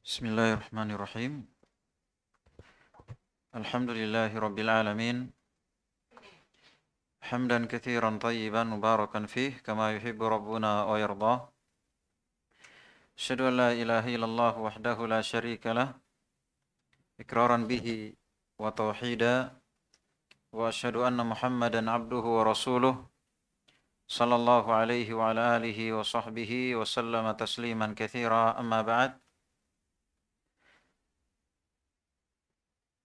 بسم الله الرحمن الرحيم الحمد لله رب العالمين حمدا كثيرا طيبا مباركا فيه كما يحب ربنا ويرضاه أشهد أن لا إله إلا الله وحده لا شريك له إقرارا به وتوحيدا وأشهد أن محمدا عبده ورسوله صلى الله عليه وعلى آله وصحبه وسلم تسليما كثيرا أما بعد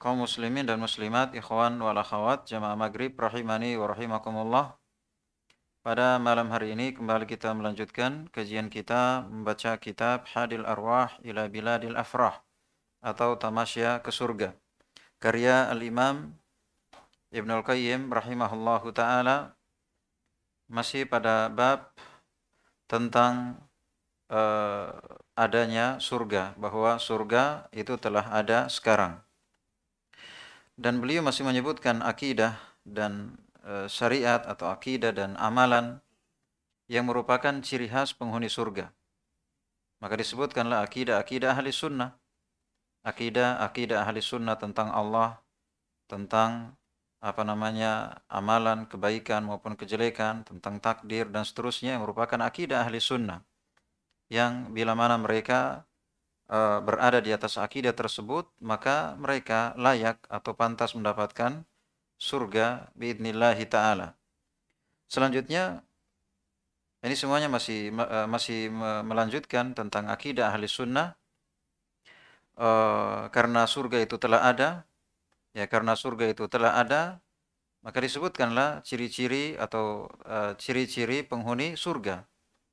kaum muslimin dan muslimat, ikhwan wal akhawat, jamaah maghrib, rahimani wa rahimakumullah. Pada malam hari ini kembali kita melanjutkan kajian kita membaca kitab Hadil Arwah ila Biladil Afrah atau Tamasya ke Surga. Karya Al-Imam Ibn Al-Qayyim rahimahullahu ta'ala masih pada bab tentang uh, adanya surga bahwa surga itu telah ada sekarang dan beliau masih menyebutkan akidah dan e, syariat atau akidah dan amalan yang merupakan ciri khas penghuni surga. Maka disebutkanlah akidah-akidah ahli sunnah. Akidah-akidah ahli sunnah tentang Allah, tentang apa namanya amalan, kebaikan maupun kejelekan, tentang takdir dan seterusnya yang merupakan akidah ahli sunnah. Yang bila mana mereka Eh, berada di atas akidah tersebut, maka mereka layak atau pantas mendapatkan surga biidnillahi ta'ala. Selanjutnya, ini semuanya masih eh, masih melanjutkan tentang akidah ahli sunnah. Eh, karena surga itu telah ada, ya karena surga itu telah ada, maka disebutkanlah ciri-ciri atau ciri-ciri penghuni surga.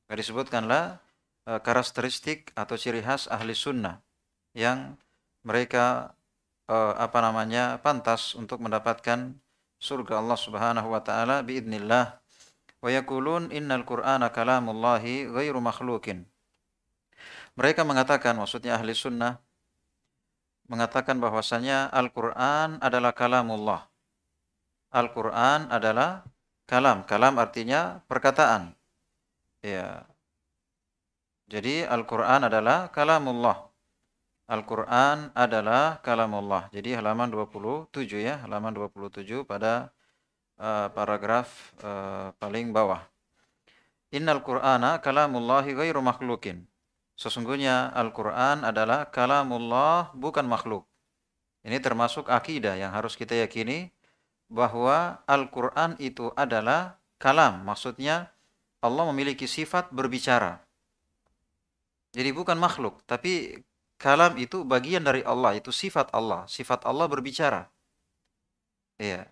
Maka disebutkanlah Eh, karakteristik atau ciri khas ahli sunnah yang mereka eh, apa namanya pantas untuk mendapatkan surga Allah Subhanahu wa taala biidznillah wa yaqulun innal qur'ana kalamullahi ghairu makhluqin mereka mengatakan maksudnya ahli sunnah mengatakan bahwasanya Al-Qur'an adalah kalamullah Al-Qur'an adalah kalam kalam artinya perkataan ya jadi Al-Quran adalah kalamullah. Al-Quran adalah kalamullah. Jadi halaman 27 ya, halaman 27 pada uh, paragraf uh, paling bawah. Innal Qur'ana kalamullahi ghairu makhlukin. Sesungguhnya Al-Quran adalah kalamullah bukan makhluk. Ini termasuk akidah yang harus kita yakini bahwa Al-Quran itu adalah kalam. Maksudnya Allah memiliki sifat berbicara jadi bukan makhluk, tapi kalam itu bagian dari Allah, itu sifat Allah. Sifat Allah berbicara. Iya.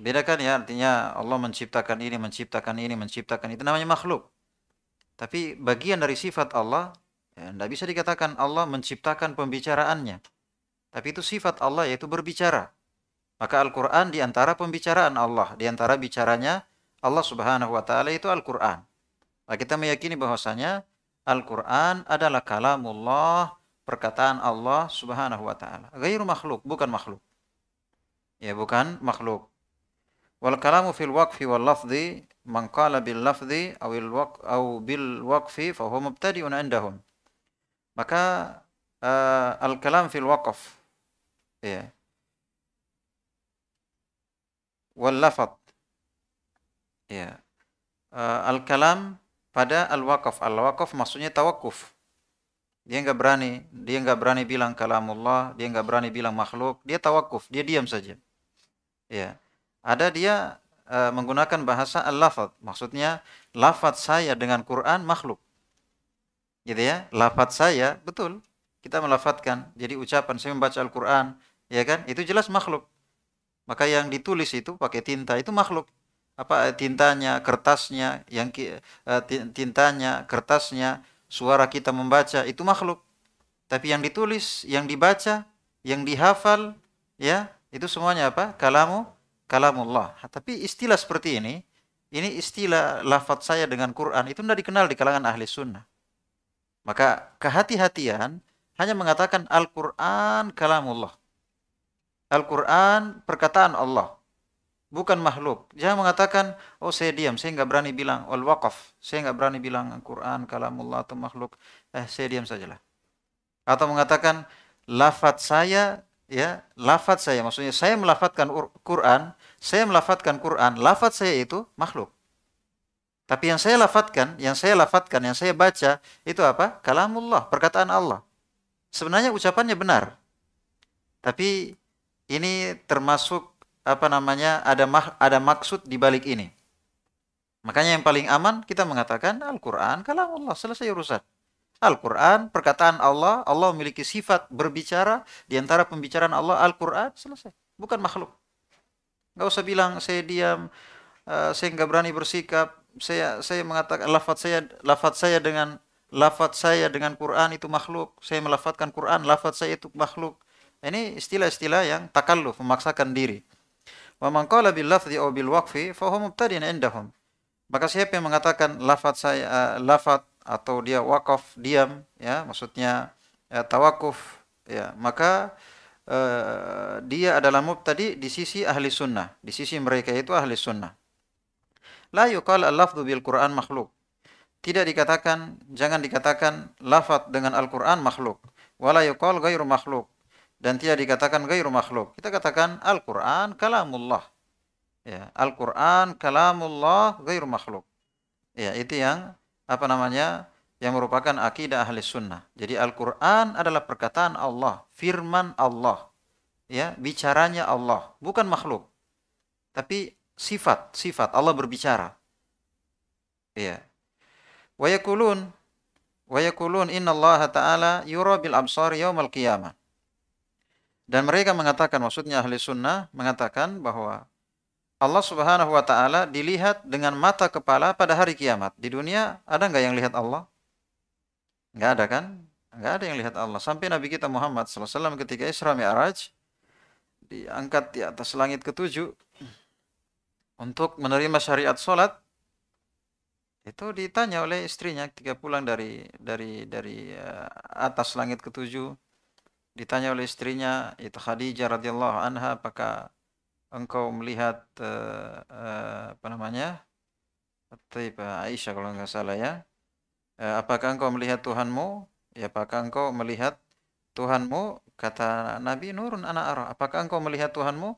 Bedakan ya artinya Allah menciptakan ini, menciptakan ini, menciptakan itu namanya makhluk. Tapi bagian dari sifat Allah ya, tidak bisa dikatakan Allah menciptakan pembicaraannya. Tapi itu sifat Allah yaitu berbicara. Maka Al-Quran diantara pembicaraan Allah, diantara bicaranya Allah Subhanahu Wa Taala itu Al-Quran. Nah, kita meyakini bahwasanya Al-Quran adalah kalamullah, perkataan Allah subhanahu wa ta'ala. Gairu makhluk, bukan makhluk. Ya, bukan makhluk. Wal kalamu fil waqfi wal lafzi, man qala bil lafzi aw bil waqfi fahu mubtadi'un indahum. Maka uh, eh, al-kalam fil waqf. Ya. Wal lafad. Ya. Uh, eh, al-kalam pada al-waqaf. Al-waqaf maksudnya tawakuf. Dia nggak berani, dia nggak berani bilang kalamullah, dia nggak berani bilang makhluk, dia tawakuf, dia diam saja. Ya. Ada dia e, menggunakan bahasa al lafat Maksudnya lafad saya dengan Quran makhluk. Gitu ya. Lafat saya betul. Kita melafatkan. Jadi ucapan saya membaca Al-Qur'an, ya kan? Itu jelas makhluk. Maka yang ditulis itu pakai tinta itu makhluk apa tintanya, kertasnya, yang eh, tintanya, kertasnya, suara kita membaca itu makhluk. Tapi yang ditulis, yang dibaca, yang dihafal, ya, itu semuanya apa? Kalamu, kalamullah. Tapi istilah seperti ini, ini istilah lafadz saya dengan Quran itu tidak dikenal di kalangan ahli sunnah. Maka kehati-hatian hanya mengatakan Al-Quran kalamullah. Al-Quran perkataan Allah bukan makhluk. Jangan mengatakan, oh saya diam, saya nggak berani bilang al waqaf, saya nggak berani bilang Quran, kalamullah atau makhluk. Eh, saya diam sajalah. Atau mengatakan lafat saya, ya lafat saya, maksudnya saya melafatkan Quran, saya melafatkan Quran, lafat saya itu makhluk. Tapi yang saya lafatkan, yang saya lafatkan, yang saya baca itu apa? Kalamullah, perkataan Allah. Sebenarnya ucapannya benar. Tapi ini termasuk apa namanya ada mah, ada maksud di balik ini. Makanya yang paling aman kita mengatakan Al-Qur'an kalau Allah selesai urusan. Al-Qur'an perkataan Allah, Allah memiliki sifat berbicara di antara pembicaraan Allah Al-Qur'an selesai, bukan makhluk. Gak usah bilang saya diam, uh, saya nggak berani bersikap, saya saya mengatakan lafat saya lafat saya dengan lafat saya dengan Quran itu makhluk, saya melafatkan Quran, lafat saya itu makhluk. Ini istilah-istilah yang takalluf, memaksakan diri. Wa man qala bil lafzi aw bil waqfi fa huwa mubtadi'un Maka siapa yang mengatakan lafat saya uh, atau dia wakaf diam ya maksudnya ya, eh, tawakuf ya maka uh, dia adalah tadi di sisi ahli sunnah di sisi mereka itu ahli sunnah la yuqal al bil Qur'an makhluk tidak dikatakan jangan dikatakan lafat dengan Al-Qur'an makhluk wala yuqal ghairu makhluk dan tidak dikatakan gairu makhluk. Kita katakan Al-Qur'an kalamullah. Ya, Al-Qur'an kalamullah gairu makhluk. Ya, itu yang apa namanya? yang merupakan akidah ahli sunnah. Jadi Al-Qur'an adalah perkataan Allah, firman Allah. Ya, bicaranya Allah, bukan makhluk. Tapi sifat, sifat Allah berbicara. Ya. Wa yakulun wa inna Allah ta'ala yura bil absar yaumal qiyamah. Dan mereka mengatakan, maksudnya ahli sunnah mengatakan bahwa Allah Subhanahu wa taala dilihat dengan mata kepala pada hari kiamat. Di dunia ada nggak yang lihat Allah? Nggak ada kan? Nggak ada yang lihat Allah. Sampai Nabi kita Muhammad SAW ketika Isra Mi'raj diangkat di atas langit ketujuh untuk menerima syariat sholat itu ditanya oleh istrinya ketika pulang dari dari dari eh, atas langit ketujuh ditanya oleh istrinya itu Khadijah radhiyallahu anha apakah engkau melihat uh, uh, apa namanya Tiba Aisyah kalau nggak salah ya uh, apakah engkau melihat Tuhanmu ya apakah engkau melihat Tuhanmu kata Nabi nurun anak arah apakah engkau melihat Tuhanmu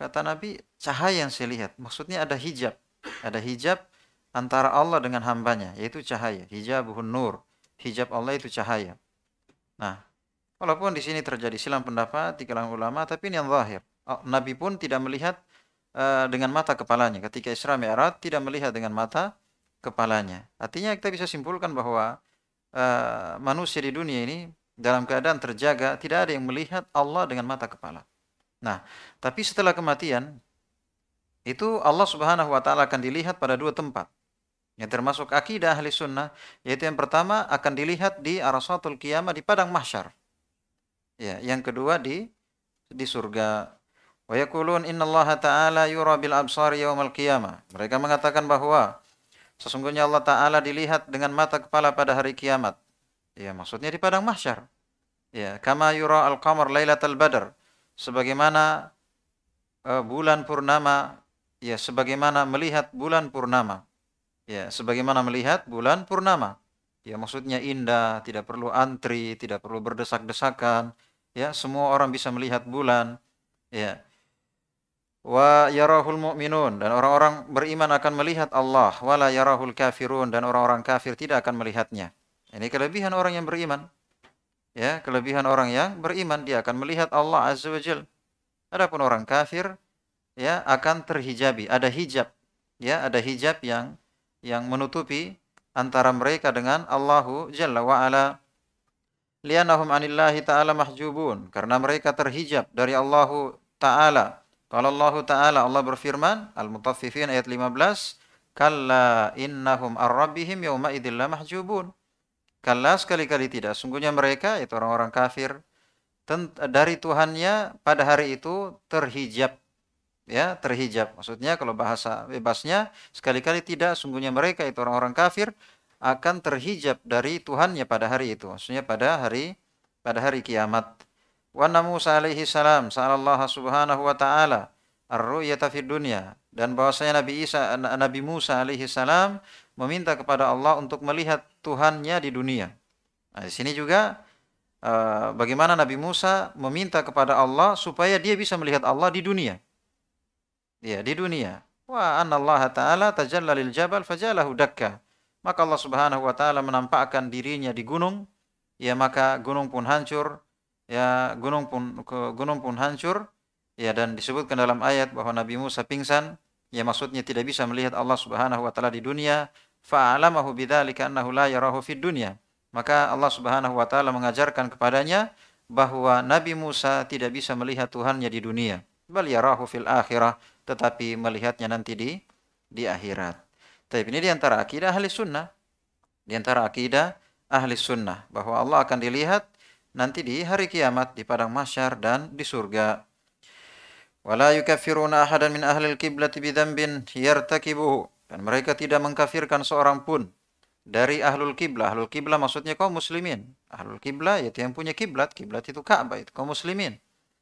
kata Nabi cahaya yang saya lihat maksudnya ada hijab ada hijab antara Allah dengan hambanya yaitu cahaya hijabuhun nur hijab Allah itu cahaya nah Walaupun di sini terjadi silang pendapat di kalangan ulama, tapi ini yang zahir. Oh, Nabi pun tidak melihat uh, dengan mata kepalanya. Ketika Isra Mi'raj tidak melihat dengan mata kepalanya. Artinya kita bisa simpulkan bahwa uh, manusia di dunia ini dalam keadaan terjaga, tidak ada yang melihat Allah dengan mata kepala. Nah, tapi setelah kematian itu Allah Subhanahu wa taala akan dilihat pada dua tempat. Yang termasuk akidah ahli sunnah, yaitu yang pertama akan dilihat di Arasatul kiamat di padang mahsyar. Ya, yang kedua di di surga. Wa yaqulun innallaha ta'ala yura bil absar yaumal qiyamah. Mereka mengatakan bahwa sesungguhnya Allah taala dilihat dengan mata kepala pada hari kiamat. Ya, maksudnya di padang mahsyar. Ya, kama yura al-qamar lailatal badr. Sebagaimana uh, bulan purnama ya sebagaimana melihat bulan purnama. Ya, sebagaimana melihat bulan purnama. Ya, maksudnya indah, tidak perlu antri, tidak perlu berdesak-desakan ya semua orang bisa melihat bulan ya wa yarahul mu'minun dan orang-orang beriman akan melihat Allah wala yarahul kafirun dan orang-orang kafir tidak akan melihatnya ini kelebihan orang yang beriman ya kelebihan orang yang beriman dia akan melihat Allah azza wajal adapun orang kafir ya akan terhijabi ada hijab ya ada hijab yang yang menutupi antara mereka dengan Allahu jalla wa ala lianahum anillahi ta'ala mahjubun karena mereka terhijab dari Allah Ta'ala. Kalau Allah Ta'ala Allah berfirman Al-Mutaffifin ayat 15, "Kalla innahum arrabbihim yawma idillah mahjubun." Kalla sekali-kali tidak, sungguhnya mereka itu orang-orang kafir dari Tuhannya pada hari itu terhijab ya terhijab maksudnya kalau bahasa bebasnya sekali-kali tidak sungguhnya mereka itu orang-orang kafir akan terhijab dari Tuhannya pada hari itu maksudnya pada hari pada hari kiamat wa Musa alaihi salam sallallahu subhanahu wa taala ar-ru'yata fid dunya dan bahwasanya Nabi Isa Nabi Musa alaihi salam meminta kepada Allah untuk melihat Tuhannya di dunia nah di sini juga uh, bagaimana Nabi Musa meminta kepada Allah supaya dia bisa melihat Allah di dunia ya di dunia wa Allah ta'ala tajalla lil jabal fajalahu dakka maka Allah Subhanahu wa taala menampakkan dirinya di gunung ya maka gunung pun hancur ya gunung pun ke gunung pun hancur ya dan disebutkan dalam ayat bahwa Nabi Musa pingsan ya maksudnya tidak bisa melihat Allah Subhanahu wa taala di dunia fa'alamahu bidzalika annahu la yarahu fid dunya maka Allah Subhanahu wa taala mengajarkan kepadanya bahwa Nabi Musa tidak bisa melihat Tuhannya di dunia bal yarahu fil akhirah tetapi melihatnya nanti di di akhirat tapi ini diantara akidah ahli sunnah. Diantara akidah ahli sunnah. Bahwa Allah akan dilihat nanti di hari kiamat, di padang masyar dan di surga. Wala yukafiruna ahadan min ahlil kiblati bidhambin yartakibuhu. Dan mereka tidak mengkafirkan seorang pun dari ahlul kiblah. Ahlul kiblah maksudnya kaum muslimin. Ahlul kiblah yaitu yang punya kiblat. Kiblat itu Ka'bah, itu kaum muslimin.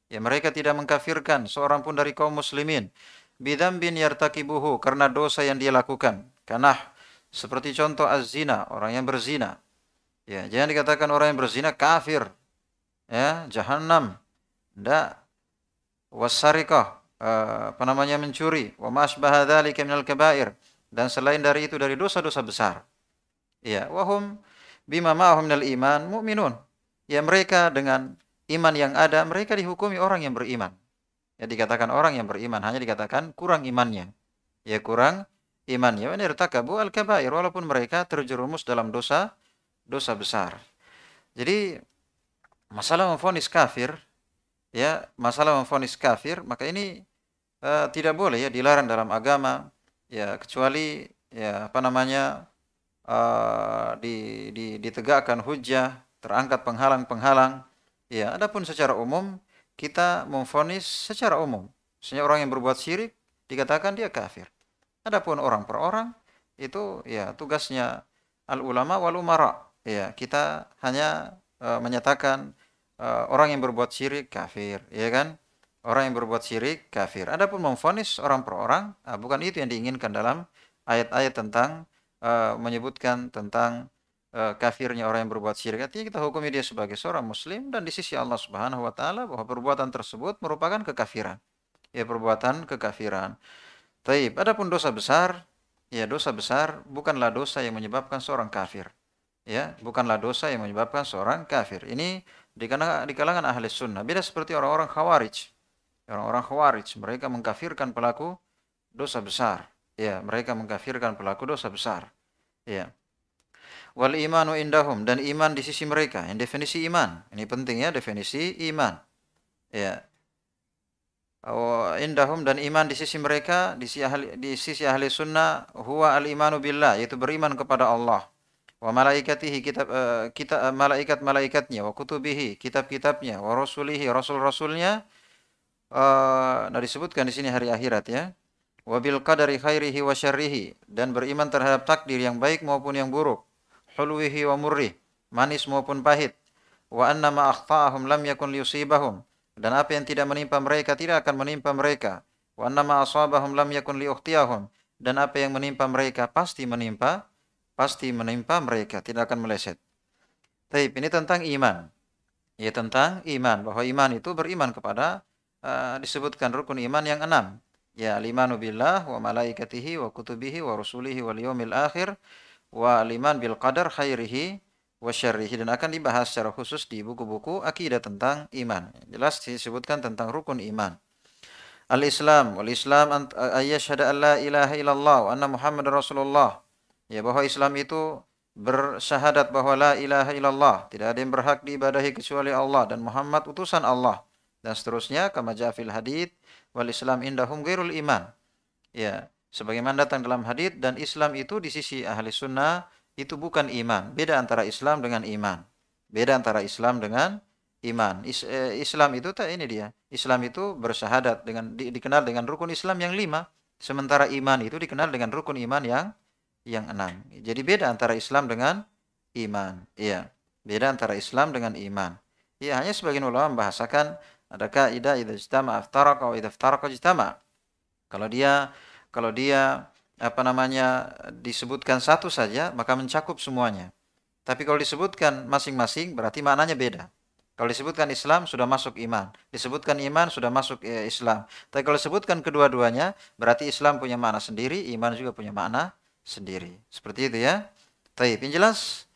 Ya mereka tidak mengkafirkan seorang pun dari kaum muslimin. Bidam bin yartakibuhu karena dosa yang dia lakukan. Karena seperti contoh az orang yang berzina. Ya, jangan dikatakan orang yang berzina kafir. Ya, jahanam. Tidak. Wasarikah, eh, apa namanya mencuri, wa masbahadali kamil minal dan selain dari itu dari dosa-dosa besar. Ya, wahum bima ma'hum minal iman mu'minun. Ya mereka dengan iman yang ada mereka dihukumi orang yang beriman. Ya dikatakan orang yang beriman hanya dikatakan kurang imannya. Ya kurang iman ya ini irtakabu al kabair walaupun mereka terjerumus dalam dosa dosa besar jadi masalah memfonis kafir ya masalah memfonis kafir maka ini uh, tidak boleh ya dilarang dalam agama ya kecuali ya apa namanya uh, di, di ditegakkan hujah terangkat penghalang-penghalang ya adapun secara umum kita memfonis secara umum sehingga orang yang berbuat syirik dikatakan dia kafir Adapun orang per orang itu ya tugasnya al ulama wal umara. Ya, kita hanya uh, menyatakan uh, orang yang berbuat syirik kafir, ya kan? Orang yang berbuat syirik kafir. Adapun memfonis orang per orang, uh, bukan itu yang diinginkan dalam ayat-ayat tentang uh, menyebutkan tentang uh, kafirnya orang yang berbuat syirik. Artinya kita hukumi dia sebagai seorang muslim dan di sisi Allah Subhanahu wa taala bahwa perbuatan tersebut merupakan kekafiran. Ya perbuatan kekafiran. Taib. Adapun dosa besar, ya dosa besar bukanlah dosa yang menyebabkan seorang kafir. Ya, bukanlah dosa yang menyebabkan seorang kafir. Ini di kalangan, di kalangan ahli sunnah. Beda seperti orang-orang khawarij. Orang-orang khawarij, mereka mengkafirkan pelaku dosa besar. Ya, mereka mengkafirkan pelaku dosa besar. Ya. Wal imanu indahum dan iman di sisi mereka. Yang definisi iman. Ini penting ya, definisi iman. Ya, indahum dan iman di sisi mereka di sisi ahli, di sisi ahli sunnah huwa al imanu billah yaitu beriman kepada Allah wa malaikatihi kitab eh, kita uh, eh, malaikat malaikatnya wa kutubihi kitab kitabnya wa rasulihi rasul rasulnya uh, eh, nah disebutkan di sini hari akhirat ya wa bil qadari khairihi wa syarrihi dan beriman terhadap takdir yang baik maupun yang buruk hulwihi wa murri manis maupun pahit wa annama akhta'ahum lam yakun liyusibahum dan apa yang tidak menimpa mereka tidak akan menimpa mereka. Wa nama asabahum lam yakun liukhtiyahum dan apa yang menimpa mereka pasti menimpa pasti menimpa mereka tidak akan meleset. Tapi ini tentang iman. Ya tentang iman bahwa iman itu beriman kepada uh, disebutkan rukun iman yang enam. Ya limanu billah wa malaikatihi wa kutubihi wa rusulihi wal yaumil akhir wa liman bil qadar khairihi wa syarrihi dan akan dibahas secara khusus di buku-buku akidah tentang iman. Jelas disebutkan tentang rukun iman. Al-Islam wal Islam ayyashhadu an la ilaha illallah wa anna Muhammadar Rasulullah. Ya bahwa Islam itu bersyahadat bahwa la ilaha illallah, tidak ada yang berhak diibadahi kecuali Allah dan Muhammad utusan Allah dan seterusnya kama ja'fil hadid wal Islam indahum ghairul iman. Ya, sebagaimana datang dalam hadid dan Islam itu di sisi ahli sunnah itu bukan iman. Beda antara Islam dengan iman. Beda antara Islam dengan iman. Is, eh, Islam itu tak ini dia. Islam itu bersyahadat dengan di, dikenal dengan rukun Islam yang lima. Sementara iman itu dikenal dengan rukun iman yang yang enam. Jadi beda antara Islam dengan iman. Iya, beda antara Islam dengan iman. Iya, hanya sebagian ulama membahasakan ada kaidah idza ijtama aftaraka wa idza aftaraka ijtama. Kalau dia kalau dia apa namanya disebutkan satu saja maka mencakup semuanya. Tapi kalau disebutkan masing-masing berarti maknanya beda. Kalau disebutkan Islam sudah masuk iman, disebutkan iman sudah masuk eh, Islam. Tapi kalau disebutkan kedua-duanya berarti Islam punya makna sendiri, iman juga punya makna sendiri. Seperti itu ya. Tapi jelas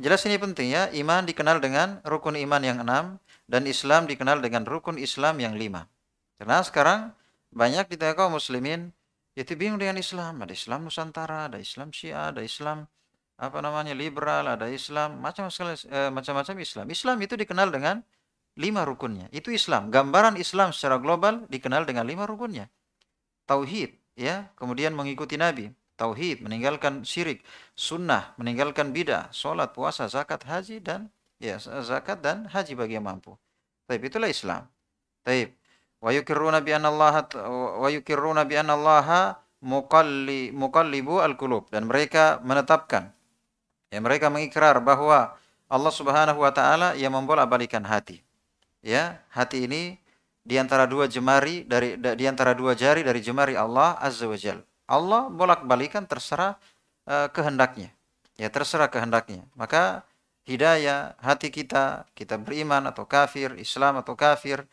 jelas ini penting ya, iman dikenal dengan rukun iman yang enam dan Islam dikenal dengan rukun Islam yang lima. Karena sekarang banyak di tengah kaum muslimin Ya Yaitu bingung dengan Islam. Ada Islam Nusantara, ada Islam Syiah, ada Islam apa namanya liberal, ada Islam macam eh, macam-macam Islam. Islam itu dikenal dengan lima rukunnya. Itu Islam. Gambaran Islam secara global dikenal dengan lima rukunnya. Tauhid, ya, kemudian mengikuti Nabi. Tauhid, meninggalkan syirik. Sunnah, meninggalkan bidah. Sholat, puasa, zakat, haji, dan ya zakat dan haji bagi yang mampu. Tapi itulah Islam. Tapi wa yukirruna bi anna Allah wa yukirruna bi anna Allah muqalli al-qulub dan mereka menetapkan ya mereka mengikrar bahwa Allah Subhanahu wa taala yang membolak-balikan hati ya hati ini di antara dua jemari dari di antara dua jari dari jemari Allah Azza wa Jal. Allah bolak-balikan terserah uh, kehendaknya. Ya terserah kehendaknya. Maka hidayah hati kita, kita beriman atau kafir, Islam atau kafir,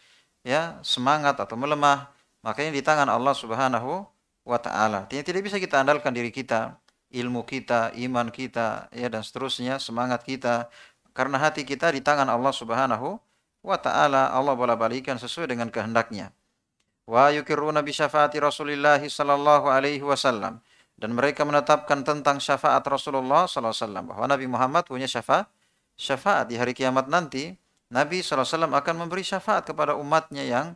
ya semangat atau melemah, makanya di tangan Allah Subhanahu wa taala. Tidak, tidak bisa kita andalkan diri kita, ilmu kita, iman kita, ya dan seterusnya, semangat kita karena hati kita di tangan Allah Subhanahu wa taala. Allah boleh balikan sesuai dengan kehendaknya. Wa yukiruna bi syafaati Rasulillah sallallahu alaihi wasallam dan mereka menetapkan tentang syafaat Rasulullah sallallahu alaihi wasallam bahwa Nabi Muhammad punya syafaat syafaat di hari kiamat nanti Nabi SAW akan memberi syafaat kepada umatnya yang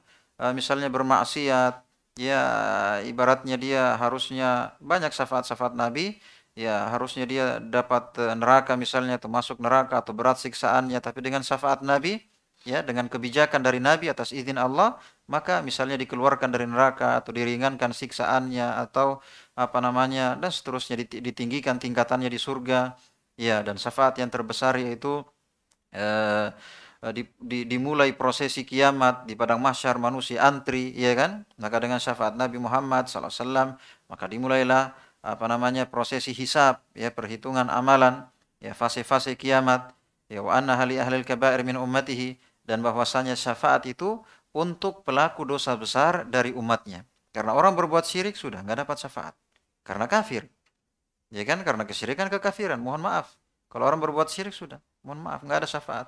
eh, misalnya bermaksiat, ya ibaratnya dia harusnya banyak syafaat-syafaat Nabi, ya harusnya dia dapat eh, neraka misalnya termasuk neraka atau berat siksaannya, tapi dengan syafaat Nabi, ya dengan kebijakan dari Nabi atas izin Allah, maka misalnya dikeluarkan dari neraka atau diringankan siksaannya atau apa namanya dan seterusnya ditinggikan tingkatannya di surga, ya dan syafaat yang terbesar yaitu eh, Eh, di, di, dimulai prosesi kiamat di padang mahsyar manusia antri ya kan maka dengan syafaat Nabi Muhammad SAW maka dimulailah apa namanya prosesi hisab ya perhitungan amalan ya fase-fase kiamat ya wa anna hali ahlil kabair min ummatihi dan bahwasanya syafaat itu untuk pelaku dosa besar dari umatnya karena orang berbuat syirik sudah nggak dapat syafaat karena kafir ya kan karena kesyirikan kekafiran mohon maaf kalau orang berbuat syirik sudah mohon maaf nggak ada syafaat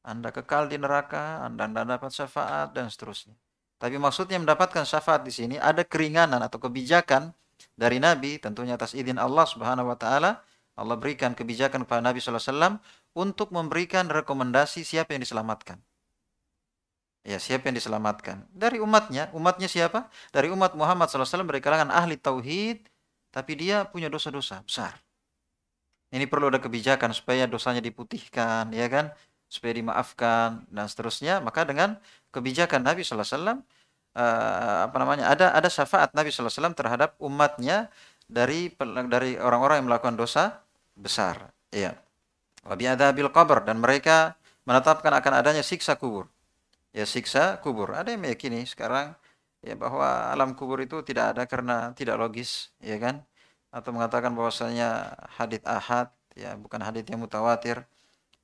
anda kekal di neraka, Anda tidak dapat syafaat dan seterusnya. Tapi maksudnya mendapatkan syafaat di sini ada keringanan atau kebijakan dari Nabi tentunya atas izin Allah Subhanahu wa taala. Allah berikan kebijakan kepada Nabi saw untuk memberikan rekomendasi siapa yang diselamatkan. Ya, siapa yang diselamatkan? Dari umatnya. Umatnya siapa? Dari umat Muhammad SAW dari kalangan ahli tauhid, tapi dia punya dosa-dosa besar. Ini perlu ada kebijakan supaya dosanya diputihkan, ya kan? supaya dimaafkan dan seterusnya maka dengan kebijakan Nabi SAW uh, eh, apa namanya ada ada syafaat Nabi SAW terhadap umatnya dari dari orang-orang yang melakukan dosa besar iya wabi bil kubur dan mereka menetapkan akan adanya siksa kubur ya siksa kubur ada yang meyakini sekarang ya bahwa alam kubur itu tidak ada karena tidak logis ya kan atau mengatakan bahwasanya hadit ahad ya bukan hadit yang mutawatir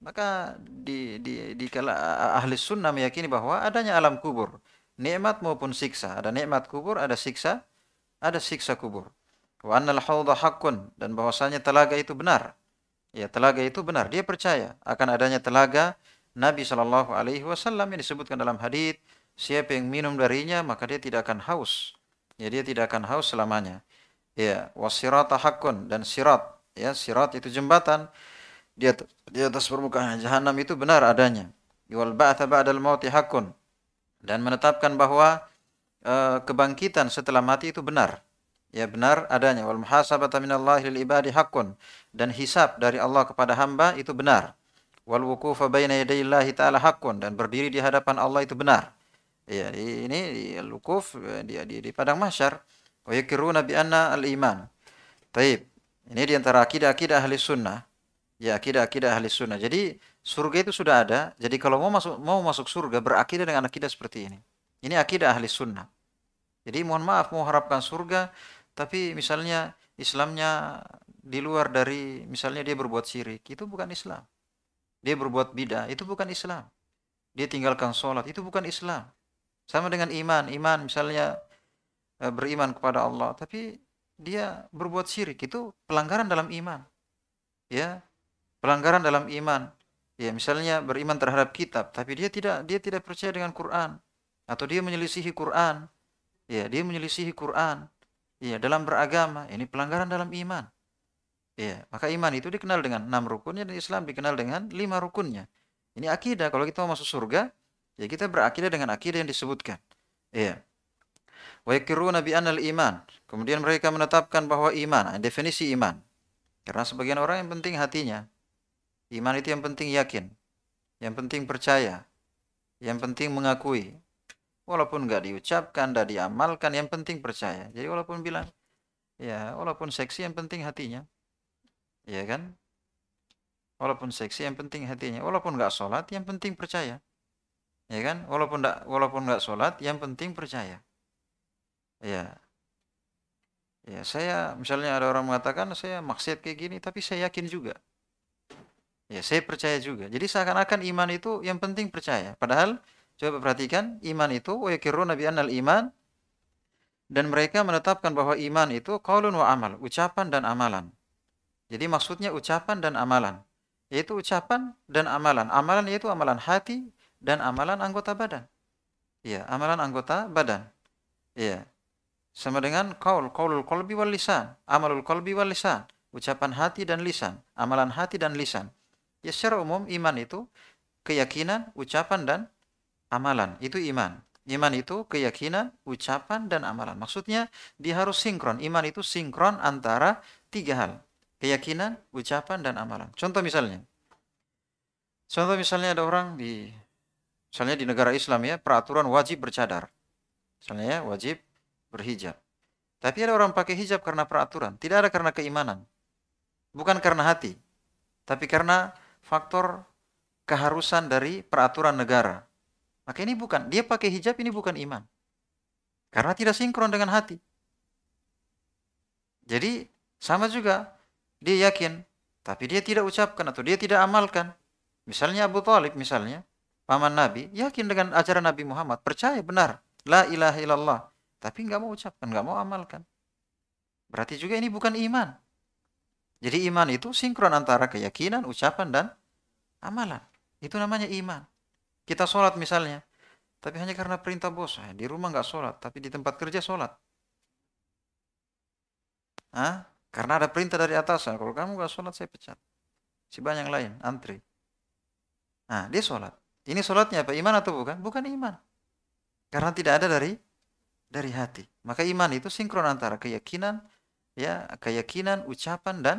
maka di, di, di kala ahli sunnah meyakini bahwa adanya alam kubur, nikmat maupun siksa. Ada nikmat kubur, ada siksa, ada siksa kubur. Wa annal hawdha dan bahwasanya telaga itu benar. Ya, telaga itu benar. Dia percaya akan adanya telaga Nabi Shallallahu alaihi wasallam yang disebutkan dalam hadith siapa yang minum darinya maka dia tidak akan haus. Ya, dia tidak akan haus selamanya. Ya, wasirata hakun dan sirat. Ya, sirat itu jembatan di atas, di atas permukaan jahanam itu benar adanya. Wal ba'atsa ba'dal mauti hakun Dan menetapkan bahwa e, kebangkitan setelah mati itu benar. Ya benar adanya. Wal muhasabata minallahi lil ibadi hakun Dan hisab dari Allah kepada hamba itu benar. Wal wuqufa baina yadayillahi ta'ala hakun dan berdiri di hadapan Allah itu benar. Ya, ini lukuf di, eh, di, di padang mahsyar. Wa yakiruna bi anna al-iman. Taib. Ini di antara akidah-akidah ahli sunnah. Ya, akidah akidah ahli sunnah. Jadi surga itu sudah ada. Jadi kalau mau masuk mau masuk surga berakidah dengan akidah seperti ini. Ini akidah ahli sunnah. Jadi mohon maaf mau harapkan surga, tapi misalnya Islamnya di luar dari misalnya dia berbuat syirik, itu bukan Islam. Dia berbuat bidah, itu bukan Islam. Dia tinggalkan sholat, itu bukan Islam. Sama dengan iman, iman misalnya eh, beriman kepada Allah, tapi dia berbuat syirik, itu pelanggaran dalam iman. Ya, pelanggaran dalam iman ya misalnya beriman terhadap kitab tapi dia tidak dia tidak percaya dengan Quran atau dia menyelisihi Quran ya dia menyelisihi Quran ya dalam beragama ini pelanggaran dalam iman ya maka iman itu dikenal dengan enam rukunnya dan Islam dikenal dengan lima rukunnya ini akidah kalau kita mau masuk surga ya kita berakidah dengan akidah yang disebutkan ya wa anal iman kemudian mereka menetapkan bahwa iman definisi iman karena sebagian orang yang penting hatinya Iman itu yang penting yakin, yang penting percaya, yang penting mengakui. Walaupun nggak diucapkan, nggak diamalkan, yang penting percaya. Jadi walaupun bilang, ya walaupun seksi yang penting hatinya, ya kan? Walaupun seksi yang penting hatinya, walaupun nggak sholat yang penting percaya, ya kan? Walaupun nggak walaupun nggak sholat yang penting percaya, ya. Ya saya misalnya ada orang mengatakan saya maksiat kayak gini, tapi saya yakin juga Ya, saya percaya juga. Jadi seakan-akan iman itu yang penting percaya. Padahal coba perhatikan iman itu wa nabi anal iman dan mereka menetapkan bahwa iman itu qaulun wa amal, ucapan dan amalan. Jadi maksudnya ucapan dan amalan, yaitu ucapan dan amalan. Amalan yaitu amalan hati dan amalan anggota badan. Iya, amalan anggota badan. Iya. Sama dengan qaul, qaulul qalbi wal lisan, amalul qalbi wal lisan, ucapan hati dan lisan, amalan hati dan lisan. Ya secara umum iman itu keyakinan, ucapan dan amalan. Itu iman. Iman itu keyakinan, ucapan dan amalan. Maksudnya dia harus sinkron. Iman itu sinkron antara tiga hal. Keyakinan, ucapan dan amalan. Contoh misalnya. Contoh misalnya ada orang di misalnya di negara Islam ya, peraturan wajib bercadar. Misalnya ya, wajib berhijab. Tapi ada orang pakai hijab karena peraturan, tidak ada karena keimanan. Bukan karena hati, tapi karena faktor keharusan dari peraturan negara. Maka ini bukan, dia pakai hijab ini bukan iman. Karena tidak sinkron dengan hati. Jadi sama juga, dia yakin, tapi dia tidak ucapkan atau dia tidak amalkan. Misalnya Abu Talib misalnya, paman Nabi, yakin dengan ajaran Nabi Muhammad, percaya benar, la ilaha illallah, tapi nggak mau ucapkan, nggak mau amalkan. Berarti juga ini bukan iman. Jadi iman itu sinkron antara keyakinan, ucapan, dan amalan. Itu namanya iman. Kita sholat misalnya, tapi hanya karena perintah bos. Eh, di rumah nggak sholat, tapi di tempat kerja sholat. Hah? Karena ada perintah dari atas. Kalau kamu nggak sholat, saya pecat. Si banyak lain, antri. Nah, dia sholat. Ini sholatnya apa? Iman atau bukan? Bukan iman. Karena tidak ada dari dari hati. Maka iman itu sinkron antara keyakinan, ya keyakinan, ucapan dan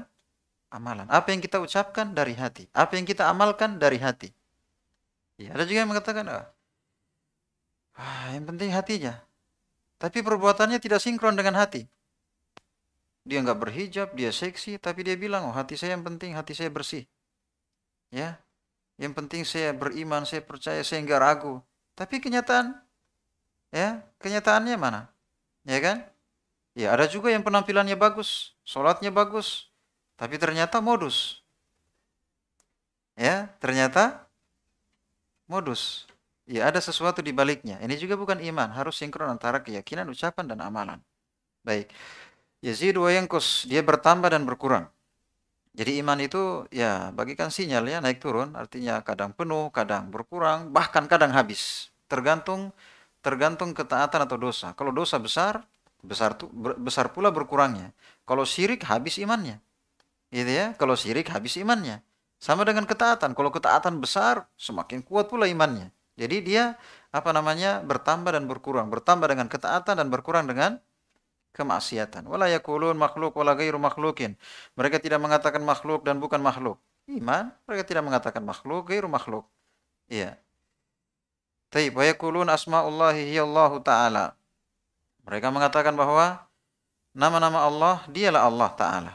amalan. Apa yang kita ucapkan dari hati, apa yang kita amalkan dari hati. Ya, ada juga yang mengatakan, ah, ah yang penting hatinya. Tapi perbuatannya tidak sinkron dengan hati. Dia nggak berhijab, dia seksi, tapi dia bilang, oh hati saya yang penting, hati saya bersih. Ya, yang penting saya beriman, saya percaya, saya nggak ragu. Tapi kenyataan, ya kenyataannya mana, ya kan? Ya ada juga yang penampilannya bagus, sholatnya bagus, tapi ternyata modus. Ya, ternyata modus. Ya ada sesuatu di baliknya. Ini juga bukan iman, harus sinkron antara keyakinan, ucapan, dan amalan. Baik. Yazid wa yankus, dia bertambah dan berkurang. Jadi iman itu ya bagikan sinyal ya naik turun, artinya kadang penuh, kadang berkurang, bahkan kadang habis. Tergantung tergantung ketaatan atau dosa. Kalau dosa besar, besar tu, besar pula berkurangnya. Kalau syirik habis imannya. Gitu ya, kalau syirik habis imannya. Sama dengan ketaatan. Kalau ketaatan besar, semakin kuat pula imannya. Jadi dia apa namanya bertambah dan berkurang, bertambah dengan ketaatan dan berkurang dengan kemaksiatan. Wala makhluk wala ghairu makhlukin. Mereka tidak mengatakan makhluk dan bukan makhluk. Iman, mereka tidak mengatakan makhluk, ghairu makhluk. Iya. Tapi wa yakulun asma'ullahi ta'ala. Mereka mengatakan bahwa nama-nama Allah dialah Allah Taala.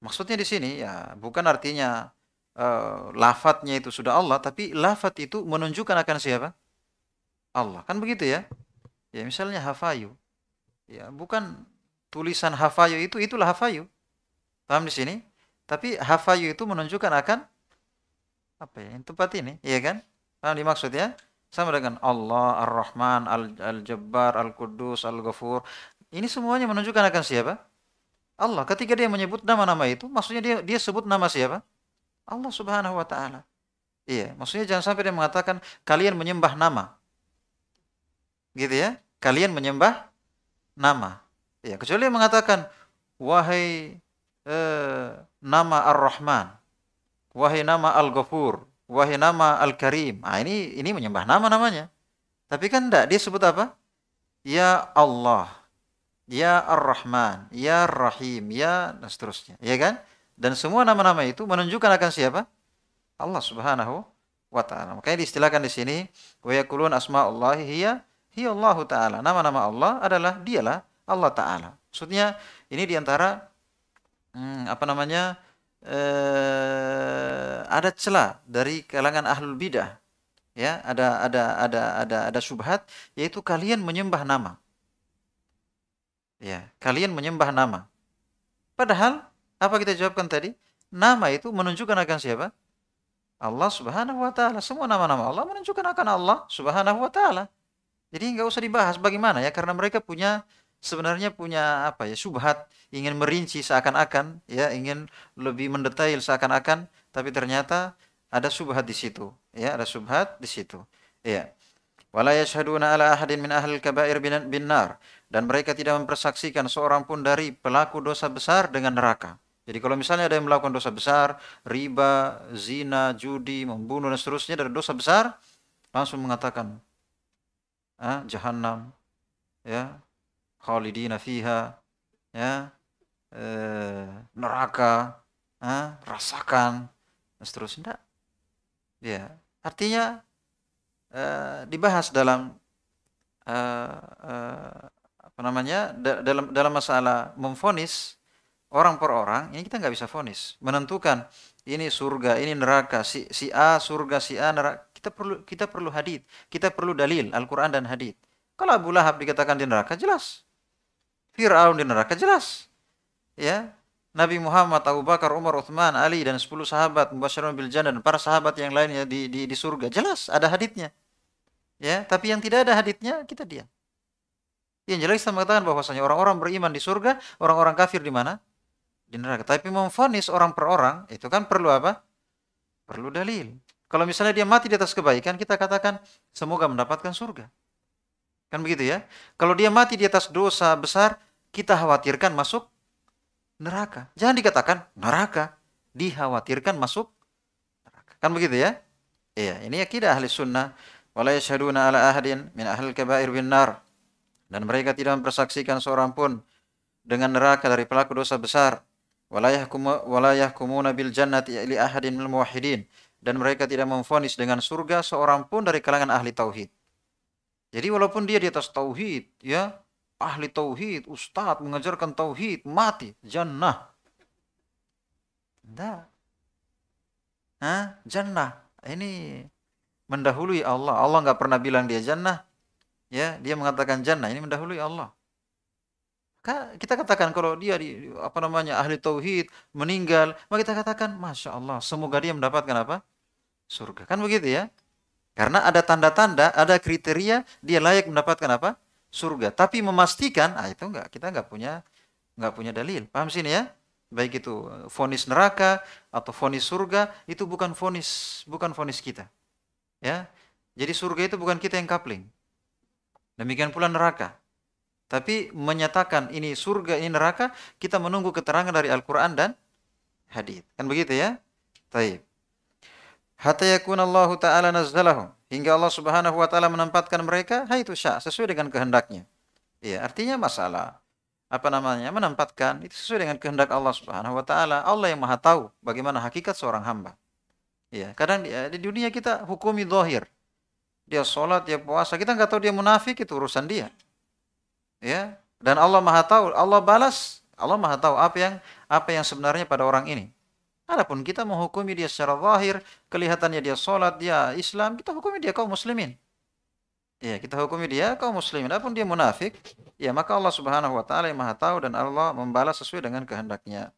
Maksudnya di sini ya bukan artinya uh, eh, lafatnya itu sudah Allah, tapi lafadz itu menunjukkan akan siapa? Allah. Kan begitu ya? Ya misalnya hafayu. Ya bukan tulisan hafayu itu itulah hafayu. Paham di sini? Tapi hafayu itu menunjukkan akan apa ya? Tempat ini, iya kan? Paham dimaksud ya? Sama dengan Allah, Ar-Rahman, Al-Jabbar, Al-Quddus, Al-Ghafur. Ini semuanya menunjukkan akan siapa? Allah. Ketika dia menyebut nama-nama itu, maksudnya dia dia sebut nama siapa? Allah Subhanahu wa taala. Iya, maksudnya jangan sampai dia mengatakan kalian menyembah nama. Gitu ya. Kalian menyembah nama. Iya, kecuali dia mengatakan wahai eh, nama Ar-Rahman. Wahai nama Al-Ghafur wahai nama Al-Karim. Ah ini ini menyembah nama namanya. Tapi kan tidak dia sebut apa? Ya Allah, Ya Ar-Rahman, Ya Rahim, Ya dan seterusnya, ya kan? Dan semua nama-nama itu menunjukkan akan siapa? Allah Subhanahu wa taala. Makanya diistilahkan di sini wa yakulun Allah hiya hiya Allah taala. Nama-nama Allah adalah dialah Allah taala. Maksudnya ini diantara hmm, apa namanya? eh, ada celah dari kalangan ahlul bidah ya ada ada ada ada ada subhat yaitu kalian menyembah nama ya kalian menyembah nama padahal apa kita jawabkan tadi nama itu menunjukkan akan siapa Allah Subhanahu wa taala semua nama-nama Allah menunjukkan akan Allah Subhanahu wa taala jadi nggak usah dibahas bagaimana ya karena mereka punya sebenarnya punya apa ya subhat ingin merinci seakan-akan ya ingin lebih mendetail seakan-akan tapi ternyata ada subhat di situ ya ada subhat di situ ya wala yashhaduna ala ahadin min ahli kabair bin nar dan mereka tidak mempersaksikan seorang pun dari pelaku dosa besar dengan neraka jadi kalau misalnya ada yang melakukan dosa besar riba zina judi membunuh dan seterusnya dari dosa besar langsung mengatakan ah, jahanam ya khalidina fiha ya eh, neraka eh, rasakan dan seterusnya Tidak. ya artinya eh, dibahas dalam eh, eh, apa namanya da dalam dalam masalah memfonis orang per orang ini ya, kita nggak bisa fonis menentukan ini surga ini neraka si si A surga si A neraka kita perlu kita perlu hadit kita perlu dalil Alquran dan hadit kalau Abu Lahab dikatakan di neraka jelas Fir'aun di neraka jelas. Ya. Nabi Muhammad, Abu Bakar, Umar, Uthman, Ali dan 10 sahabat mubasyirun bil jannah dan para sahabat yang lainnya di, di, di surga. Jelas ada haditnya. Ya, tapi yang tidak ada haditnya kita diam. Yang jelas kita mengatakan bahwasanya orang-orang beriman di surga, orang-orang kafir di mana? Di neraka. Tapi memfonis orang per orang itu kan perlu apa? Perlu dalil. Kalau misalnya dia mati di atas kebaikan, kita katakan semoga mendapatkan surga. Kan begitu ya. Kalau dia mati di atas dosa besar, kita khawatirkan masuk neraka. Jangan dikatakan neraka, dikhawatirkan masuk neraka. Kan begitu ya? Iya, ini akidah ahli sunnah. Wala yashaduna ala ahadin min ahli kabair bin nar. Dan mereka tidak mempersaksikan seorang pun dengan neraka dari pelaku dosa besar. Wala yahkumuna bil jannati li ahadin minal muwahhidin. Dan mereka tidak memfonis dengan surga seorang pun dari kalangan ahli tauhid. Jadi walaupun dia di atas tauhid, ya, ahli tauhid, ustadz mengajarkan tauhid, mati jannah. Tidak. Hah? Jannah. Ini mendahului Allah. Allah nggak pernah bilang dia jannah. Ya, dia mengatakan jannah. Ini mendahului Allah. Kita katakan kalau dia di, apa namanya ahli tauhid meninggal, maka kita katakan masya Allah, semoga dia mendapatkan apa? Surga. Kan begitu ya? Karena ada tanda-tanda, ada kriteria dia layak mendapatkan apa? surga. Tapi memastikan, ah itu enggak, kita enggak punya enggak punya dalil. Paham sini ya? Baik itu eh, fonis neraka atau fonis surga itu bukan fonis, bukan fonis kita. Ya. Jadi surga itu bukan kita yang kapling. Demikian pula neraka. Tapi menyatakan ini surga, ini neraka, kita menunggu keterangan dari Al-Quran dan hadis. Kan begitu ya? Taib. Hatta yakun Allah Ta'ala nazzalahu. Hingga Allah Subhanahu wa taala menempatkan mereka hai itu syah sesuai dengan kehendaknya. Iya, artinya masalah apa namanya? menempatkan itu sesuai dengan kehendak Allah Subhanahu wa taala. Allah yang Maha tahu bagaimana hakikat seorang hamba. Iya, kadang di, di dunia kita hukumi zahir. Dia sholat, dia puasa, kita nggak tahu dia munafik itu urusan dia. Ya, dan Allah Maha tahu, Allah balas, Allah Maha tahu apa yang apa yang sebenarnya pada orang ini. Adapun kita menghukumi dia secara zahir, kelihatannya dia sholat, dia Islam, kita hukumi dia kaum muslimin. Ya, kita hukumi dia kaum muslimin. Adapun dia munafik, ya maka Allah Subhanahu wa taala yang Maha tahu dan Allah membalas sesuai dengan kehendaknya.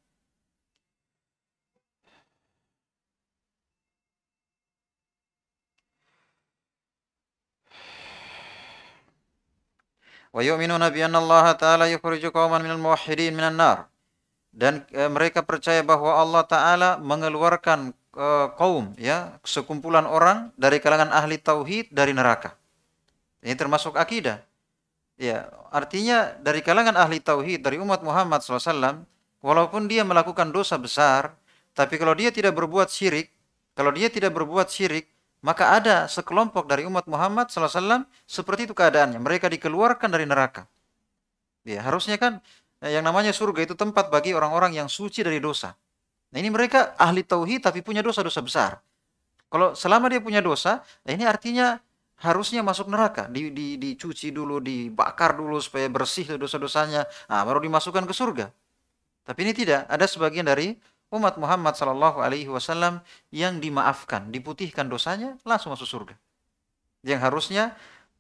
Wa bi anna Allah ta'ala yukhrij qauman minal muwahhidin minan nar dan eh, mereka percaya bahwa Allah taala mengeluarkan eh, kaum ya sekumpulan orang dari kalangan ahli tauhid dari neraka. Ini termasuk akidah. Ya, artinya dari kalangan ahli tauhid dari umat Muhammad SAW, walaupun dia melakukan dosa besar, tapi kalau dia tidak berbuat syirik, kalau dia tidak berbuat syirik, maka ada sekelompok dari umat Muhammad SAW seperti itu keadaannya. Mereka dikeluarkan dari neraka. Ya, harusnya kan Nah, yang namanya surga itu tempat bagi orang-orang yang suci dari dosa. Nah ini mereka ahli tauhid tapi punya dosa-dosa besar. Kalau selama dia punya dosa, nah ini artinya harusnya masuk neraka, di, di, dicuci dulu, dibakar dulu supaya bersih dosa-dosanya, nah, baru dimasukkan ke surga. Tapi ini tidak. Ada sebagian dari umat Muhammad Shallallahu Alaihi Wasallam yang dimaafkan, diputihkan dosanya, langsung masuk surga. Yang harusnya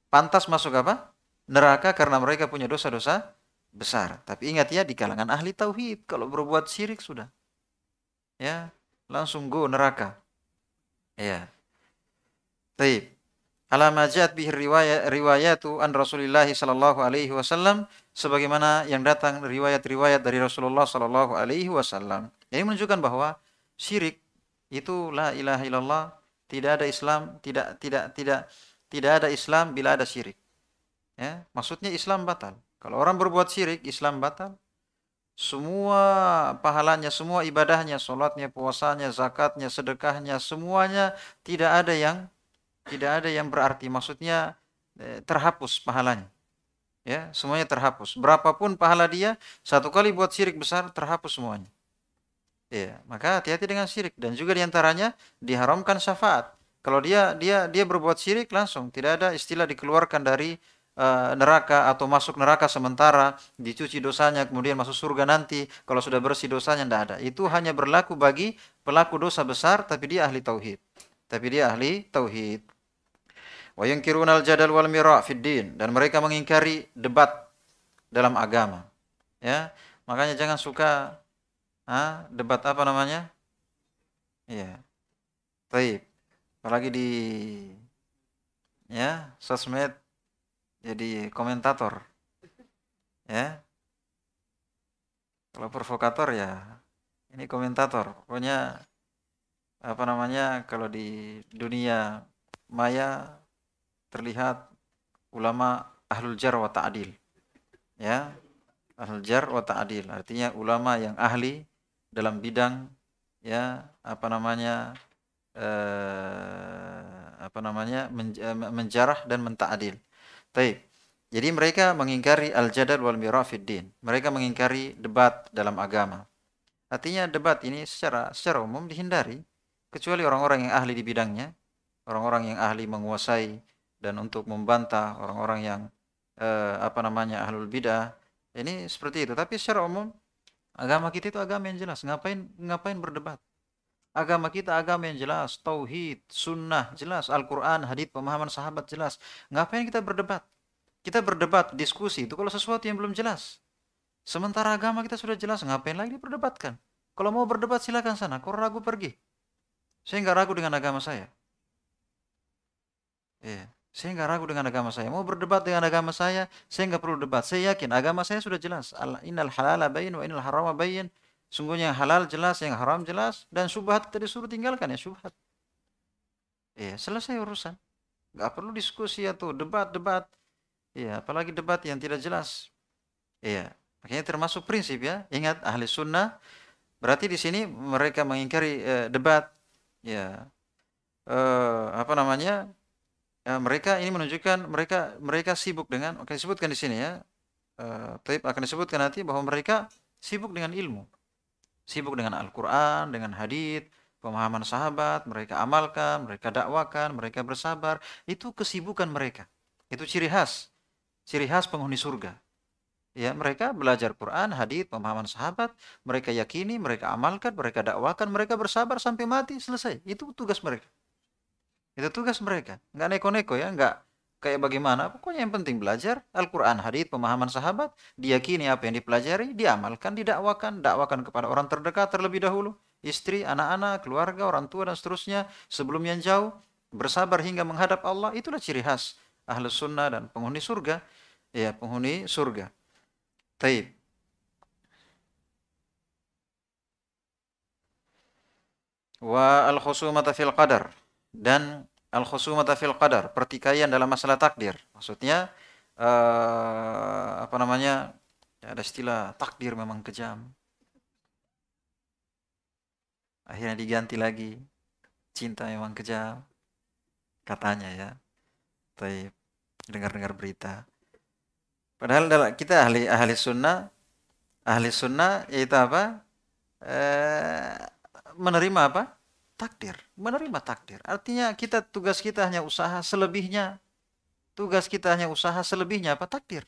pantas masuk apa? Neraka karena mereka punya dosa-dosa besar. Tapi ingat ya di kalangan ahli tauhid kalau berbuat syirik sudah ya langsung go neraka. Ya. Baik. Alamajat bi riwayat riwayatu an Rasulillah sallallahu alaihi wasallam sebagaimana yang datang riwayat-riwayat dari Rasulullah sallallahu alaihi wasallam. Ini menunjukkan bahwa syirik itu la ilaha illallah, tidak ada Islam, tidak tidak tidak tidak ada Islam bila ada syirik. Ya, maksudnya Islam batal. Kalau orang berbuat syirik, Islam batal. Semua pahalanya, semua ibadahnya, sholatnya, puasanya, zakatnya, sedekahnya, semuanya tidak ada yang tidak ada yang berarti. Maksudnya eh, terhapus pahalanya. Ya, semuanya terhapus. Berapapun pahala dia, satu kali buat syirik besar terhapus semuanya. Ya, maka hati-hati dengan syirik dan juga diantaranya diharamkan syafaat. Kalau dia dia dia berbuat syirik langsung tidak ada istilah dikeluarkan dari Eh, neraka atau masuk neraka sementara dicuci dosanya kemudian masuk surga nanti kalau sudah bersih dosanya tidak ada itu hanya berlaku bagi pelaku dosa besar tapi dia ahli tauhid tapi dia ahli tauhid wa yunkiruna al-jadal wal mira' fid din dan mereka mengingkari debat dalam agama ya makanya jangan suka ha, debat apa namanya ya baik apalagi di ya sosmed jadi komentator ya kalau provokator ya ini komentator pokoknya apa namanya kalau di dunia maya terlihat ulama ahlul jar wa ta'dil ya ahlul jar wa ta'dil artinya ulama yang ahli dalam bidang ya apa namanya eh, apa namanya menjarah dan menta'dil Baik. Jadi mereka mengingkari al-jadal wal mira din. Mereka mengingkari debat dalam agama. Artinya debat ini secara secara umum dihindari kecuali orang-orang yang ahli di bidangnya, orang-orang yang ahli menguasai dan untuk membantah orang-orang yang eh, apa namanya ahlul bidah. Ini seperti itu. Tapi secara umum agama kita itu agama yang jelas. Ngapain ngapain berdebat? Agama kita agama yang jelas, tauhid, sunnah jelas, Al-Quran, hadis, pemahaman sahabat jelas. Ngapain kita berdebat? Kita berdebat, diskusi itu kalau sesuatu yang belum jelas. Sementara agama kita sudah jelas, ngapain lagi diperdebatkan? Kalau mau berdebat silakan sana, Kau ragu pergi. Saya nggak ragu dengan agama saya. Eh, iya. Yeah. Saya nggak ragu dengan agama saya. Mau berdebat dengan agama saya, saya nggak perlu debat. Saya yakin agama saya sudah jelas. Al Innal halala bayin wa innal harama bayin. Sungguhnya yang halal jelas, yang haram jelas, dan subhat tadi suruh tinggalkan ya subhat. Ya, selesai urusan. Gak perlu diskusi atau debat-debat. Ya, apalagi debat yang tidak jelas. Iya, makanya termasuk prinsip ya. Ingat ahli sunnah berarti di sini mereka mengingkari eh, debat. Ya, eh, apa namanya? Ya, mereka ini menunjukkan mereka mereka sibuk dengan. Oke, disebutkan di sini ya. Eh, akan disebutkan nanti bahwa mereka sibuk dengan ilmu Sibuk dengan Al-Quran, dengan hadith, pemahaman sahabat, mereka amalkan, mereka dakwakan, mereka bersabar. Itu kesibukan mereka. Itu ciri khas. Ciri khas penghuni surga. Ya, mereka belajar Quran, hadith, pemahaman sahabat, mereka yakini, mereka amalkan, mereka dakwakan, mereka bersabar sampai mati, selesai. Itu tugas mereka. Itu tugas mereka. Nggak neko-neko ya, nggak kayak bagaimana pokoknya yang penting belajar Al-Qur'an, hadis, pemahaman sahabat, diyakini apa yang dipelajari, diamalkan, didakwakan, dakwakan kepada orang terdekat terlebih dahulu, istri, anak-anak, keluarga, orang tua dan seterusnya, sebelum yang jauh, bersabar hingga menghadap Allah, itulah ciri khas ahlus sunnah dan penghuni surga. Ya, penghuni surga. Taib. Wa al-khusumata fil qadar dan al-khusumata fil qadar, pertikaian dalam masalah takdir. Maksudnya uh, apa namanya? Ya, ada istilah takdir memang kejam. Akhirnya diganti lagi cinta memang kejam katanya ya. Tapi dengar-dengar berita. Padahal kita ahli ahli sunnah, ahli sunnah yaitu apa? eh, menerima apa? takdir, menerima takdir. Artinya kita tugas kita hanya usaha selebihnya. Tugas kita hanya usaha selebihnya apa? Takdir.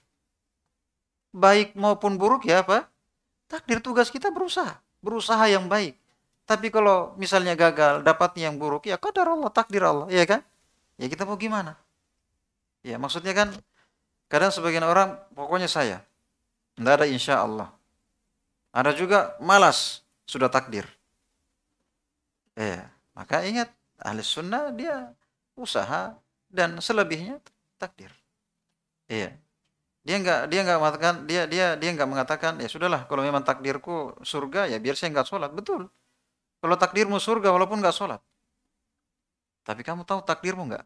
Baik maupun buruk ya apa? Takdir tugas kita berusaha, berusaha yang baik. Tapi kalau misalnya gagal, dapatnya yang buruk, ya kadar Allah, takdir Allah, ya kan? Ya kita mau gimana? Ya maksudnya kan kadang sebagian orang pokoknya saya. Tidak ada insya Allah. Ada juga malas, sudah takdir Ya, maka ingat ahli sunnah dia usaha dan selebihnya takdir. Iya. Dia nggak dia nggak mengatakan dia dia dia nggak mengatakan ya sudahlah kalau memang takdirku surga ya biar saya nggak sholat betul. Kalau takdirmu surga walaupun nggak sholat, tapi kamu tahu takdirmu nggak?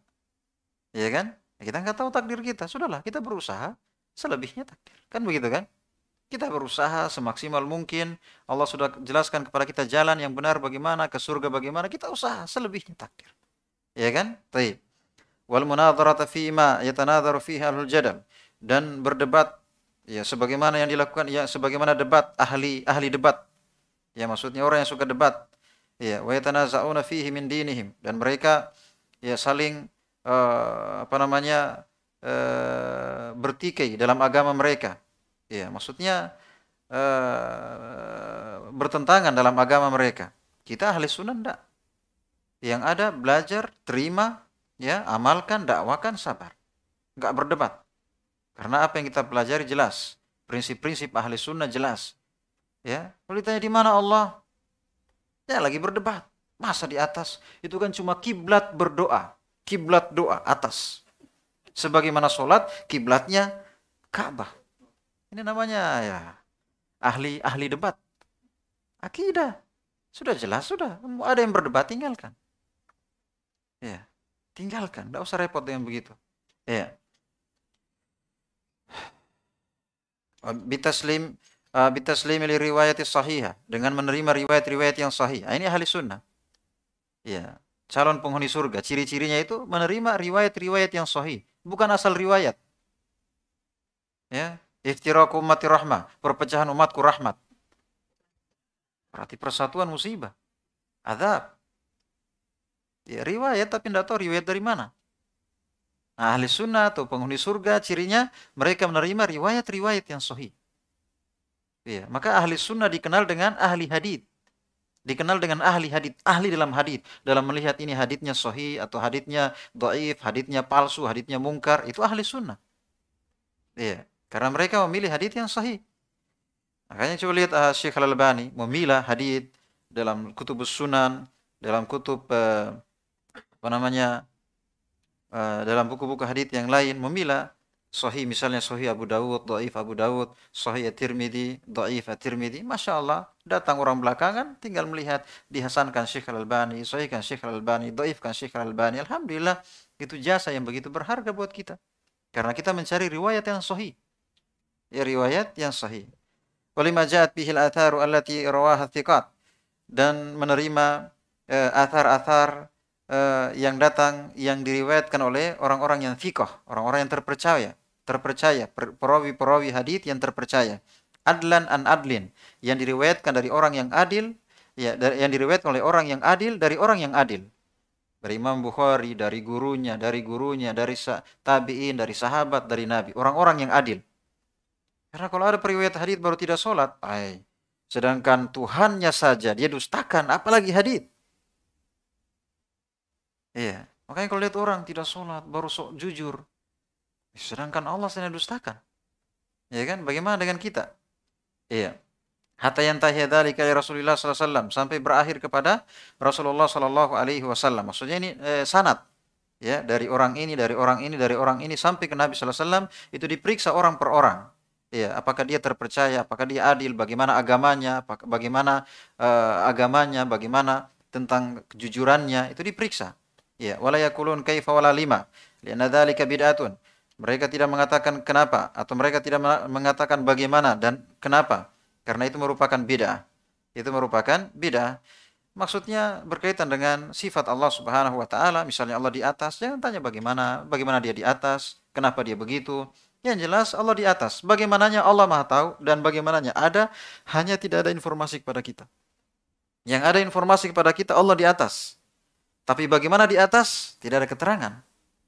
Iya kan? Kita nggak tahu takdir kita. Sudahlah kita berusaha selebihnya takdir. Kan begitu kan? Kita berusaha semaksimal mungkin. Allah sudah jelaskan kepada kita jalan yang benar bagaimana, ke surga bagaimana. Kita usaha selebihnya takdir. Ya kan? Taib. Wal munadharata fi ma yatanadharu ahlul jadal dan berdebat ya sebagaimana yang dilakukan ya sebagaimana debat ahli ahli debat. Ya maksudnya orang yang suka debat. Ya wa yatanazauna fihi min dinihim dan mereka ya saling uh, apa namanya uh, bertikai dalam agama mereka ya maksudnya uh, bertentangan dalam agama mereka kita ahli sunnah tidak. yang ada belajar terima ya amalkan dakwakan sabar nggak berdebat karena apa yang kita pelajari jelas prinsip-prinsip ahli sunnah jelas ya kalau ditanya di mana Allah ya lagi berdebat masa di atas itu kan cuma kiblat berdoa kiblat doa atas sebagaimana sholat kiblatnya Ka'bah ini namanya ya ahli ahli debat. Akidah. Sudah jelas sudah. Ada yang berdebat tinggalkan. Ya. Tinggalkan, tidak usah repot dengan begitu. Ya. Bitaslim eh, bitaslim li riwayat sahihah dengan menerima riwayat-riwayat yang sahih. Ah, ini ahli sunnah. Ya, calon penghuni surga. Ciri-cirinya itu menerima riwayat-riwayat yang sahih, bukan asal riwayat. Ya, Iftiraku ummati rahmah. Perpecahan umatku rahmat. Berarti persatuan musibah. Azab. Ya, riwayat tapi tidak tahu riwayat dari mana. Nah, ahli sunnah atau penghuni surga cirinya mereka menerima riwayat-riwayat yang sahih. Ya, maka ahli sunnah dikenal dengan ahli hadith. Dikenal dengan ahli hadith, ahli dalam hadith. Dalam melihat ini hadithnya sahih atau hadithnya do'if, hadithnya palsu, hadithnya mungkar. Itu ahli sunnah. Ya, karena mereka memilih hadith yang sahih. Makanya coba lihat uh, Syekh Al-Albani memilah hadith dalam kutub sunan, dalam kutub uh, apa namanya uh, dalam buku-buku hadith yang lain memilah sahih misalnya sahih Abu Dawud, dhaif Abu Dawud, sahih At-Tirmidzi, dhaif At-Tirmidzi. Masya Allah, datang orang belakangan tinggal melihat dihasankan Syekh Al-Albani, sahihkan Syekh Al-Albani, dhaifkan Syekh Al-Albani. Alhamdulillah, itu jasa yang begitu berharga buat kita. Karena kita mencari riwayat yang sahih ya riwayat yang sahih. Walima ja'at bihil atharu allati rawaha thiqat dan menerima e, athar-athar uh, uh, yang datang yang diriwayatkan oleh orang-orang yang thiqah, orang-orang yang terpercaya, terpercaya, perawi-perawi hadis yang terpercaya. Adlan an adlin yang diriwayatkan dari orang yang adil, ya dari, yang diriwayatkan oleh orang yang adil dari orang yang adil. Dari Imam Bukhari, dari gurunya, dari gurunya, dari tabi'in, dari sahabat, dari nabi, orang-orang yang adil. Karena kalau ada periwayat hadith baru tidak sholat, ay. sedangkan Tuhannya saja dia dustakan, apalagi hadith. Iya, makanya kalau lihat orang tidak sholat baru sok jujur, sedangkan Allah sedang dustakan. Ya kan? Bagaimana dengan kita? Iya. Hatta yang tahiyah Rasulullah sallallahu alaihi wasallam sampai berakhir kepada Rasulullah sallallahu alaihi wasallam. Maksudnya ini eh, sanad ya dari orang ini dari orang ini dari orang ini sampai ke Nabi sallallahu alaihi wasallam itu diperiksa orang per orang ya apakah dia terpercaya, apakah dia adil, bagaimana agamanya, bagaimana uh, agamanya, bagaimana tentang kejujurannya, itu diperiksa. ya wala yakulun kaifa wala lima, lianna bid'atun. Mereka tidak mengatakan kenapa atau mereka tidak mengatakan bagaimana dan kenapa, karena itu merupakan bid'ah. Itu merupakan bid'ah. Maksudnya berkaitan dengan sifat Allah Subhanahu wa taala, misalnya Allah di atas, jangan tanya bagaimana, bagaimana dia di atas, kenapa dia begitu, yang jelas Allah di atas. Bagaimananya Allah Maha tahu dan bagaimananya ada, hanya tidak ada informasi kepada kita. Yang ada informasi kepada kita Allah di atas. Tapi bagaimana di atas? Tidak ada keterangan.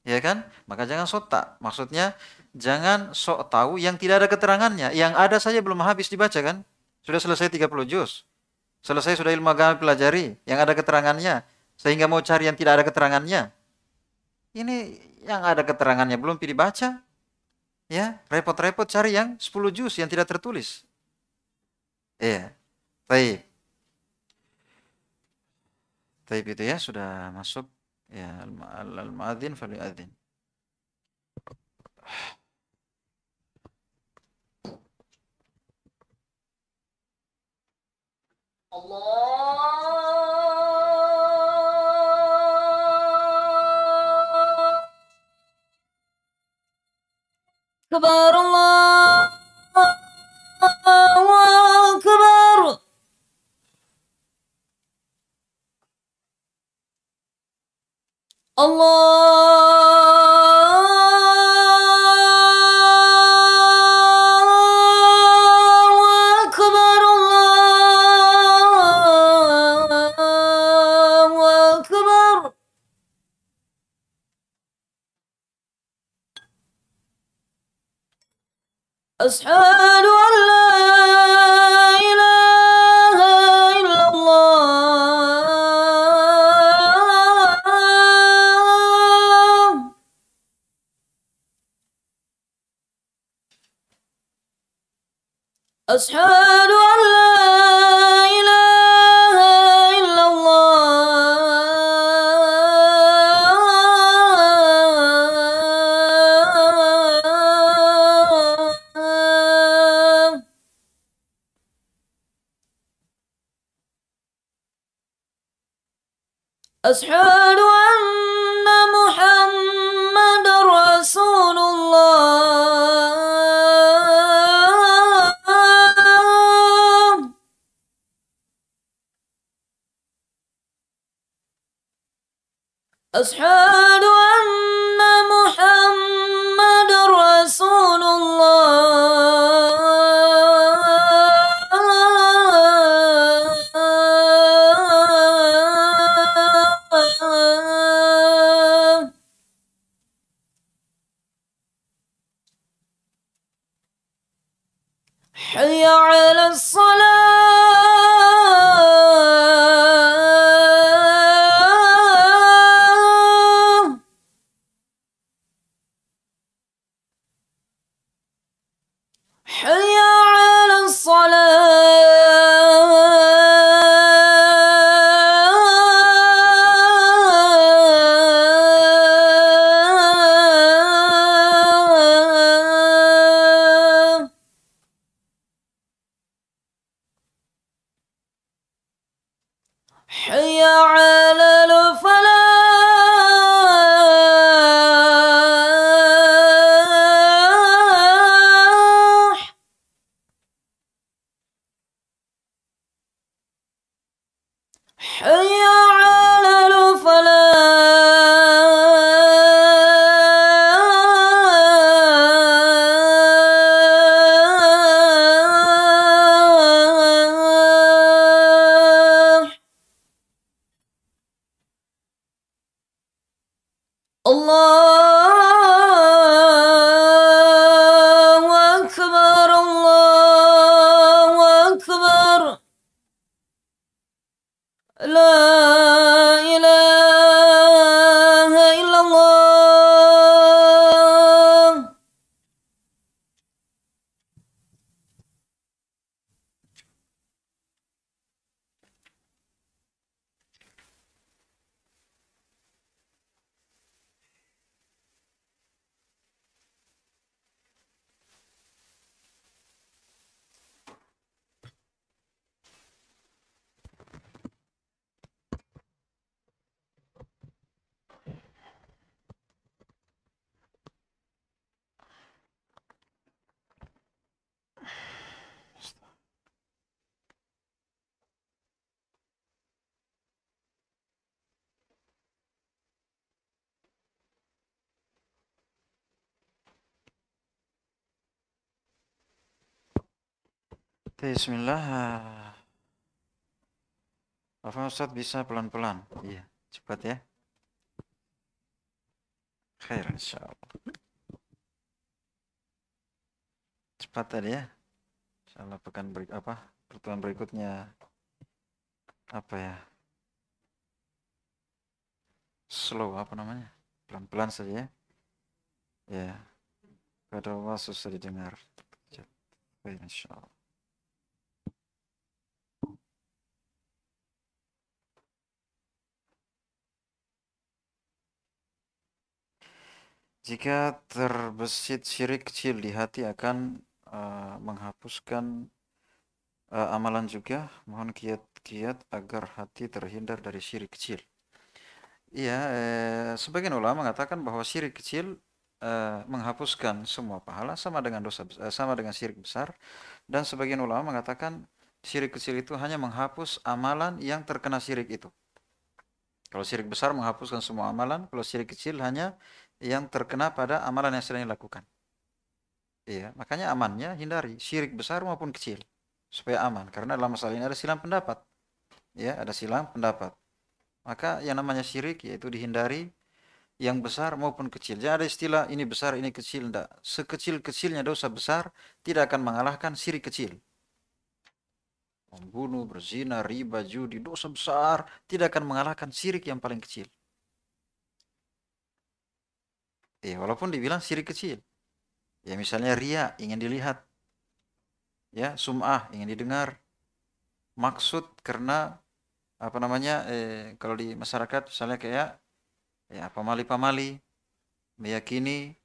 Ya kan? Maka jangan sok tak. Maksudnya jangan sok tahu yang tidak ada keterangannya. Yang ada saja belum habis dibaca kan? Sudah selesai 30 juz. Selesai sudah ilmu agama pelajari yang ada keterangannya sehingga mau cari yang tidak ada keterangannya. Ini yang ada keterangannya belum pilih baca ya repot-repot cari yang 10 juz yang tidak tertulis. Iya. Baik. Baik itu ya sudah masuk ya al maadin fal falyuadzin. Allah أكبر الله أكبر الله أصحاب Bismillah. Apa Ustaz bisa pelan-pelan? Iya, cepat ya. Khair insyaallah. Cepat tadi ya. Insyaallah pekan berik apa? Pertemuan berikutnya apa ya? Slow apa namanya? Pelan-pelan saja ya. Ya. Pada Allah susah didengar. Khair insyaallah. Jika terbesit syirik kecil di hati akan uh, menghapuskan uh, amalan juga. Mohon kiat-kiat agar hati terhindar dari syirik kecil. Iya, eh, sebagian ulama mengatakan bahwa syirik kecil eh, menghapuskan semua pahala sama dengan dosa eh, sama dengan syirik besar dan sebagian ulama mengatakan syirik kecil itu hanya menghapus amalan yang terkena syirik itu. Kalau syirik besar menghapuskan semua amalan, kalau syirik kecil hanya yang terkena pada amalan yang sedang dilakukan. Iya, makanya amannya hindari syirik besar maupun kecil supaya aman karena dalam masalah ini ada silang pendapat. Ya, ada silang pendapat. Maka yang namanya syirik yaitu dihindari yang besar maupun kecil. Jangan ada istilah ini besar, ini kecil, tidak. Sekecil-kecilnya dosa besar tidak akan mengalahkan syirik kecil. Membunuh, berzina, riba, judi, dosa besar tidak akan mengalahkan syirik yang paling kecil. Ya, walaupun dibilang syirik kecil. Ya misalnya ria ingin dilihat. Ya, sum'ah ingin didengar. Maksud karena apa namanya eh, kalau di masyarakat misalnya kayak ya pamali-pamali meyakini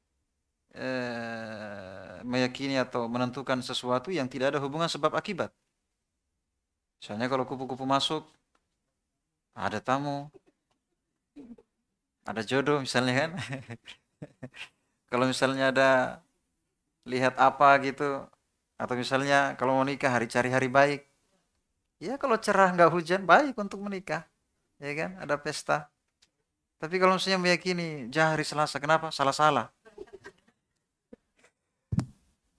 eh, meyakini atau menentukan sesuatu yang tidak ada hubungan sebab akibat. Misalnya kalau kupu-kupu masuk ada tamu, ada jodoh misalnya kan. kalau misalnya ada lihat apa gitu atau misalnya kalau mau nikah hari cari hari baik ya kalau cerah nggak hujan baik untuk menikah ya kan ada pesta tapi kalau misalnya meyakini jah hari selasa kenapa salah salah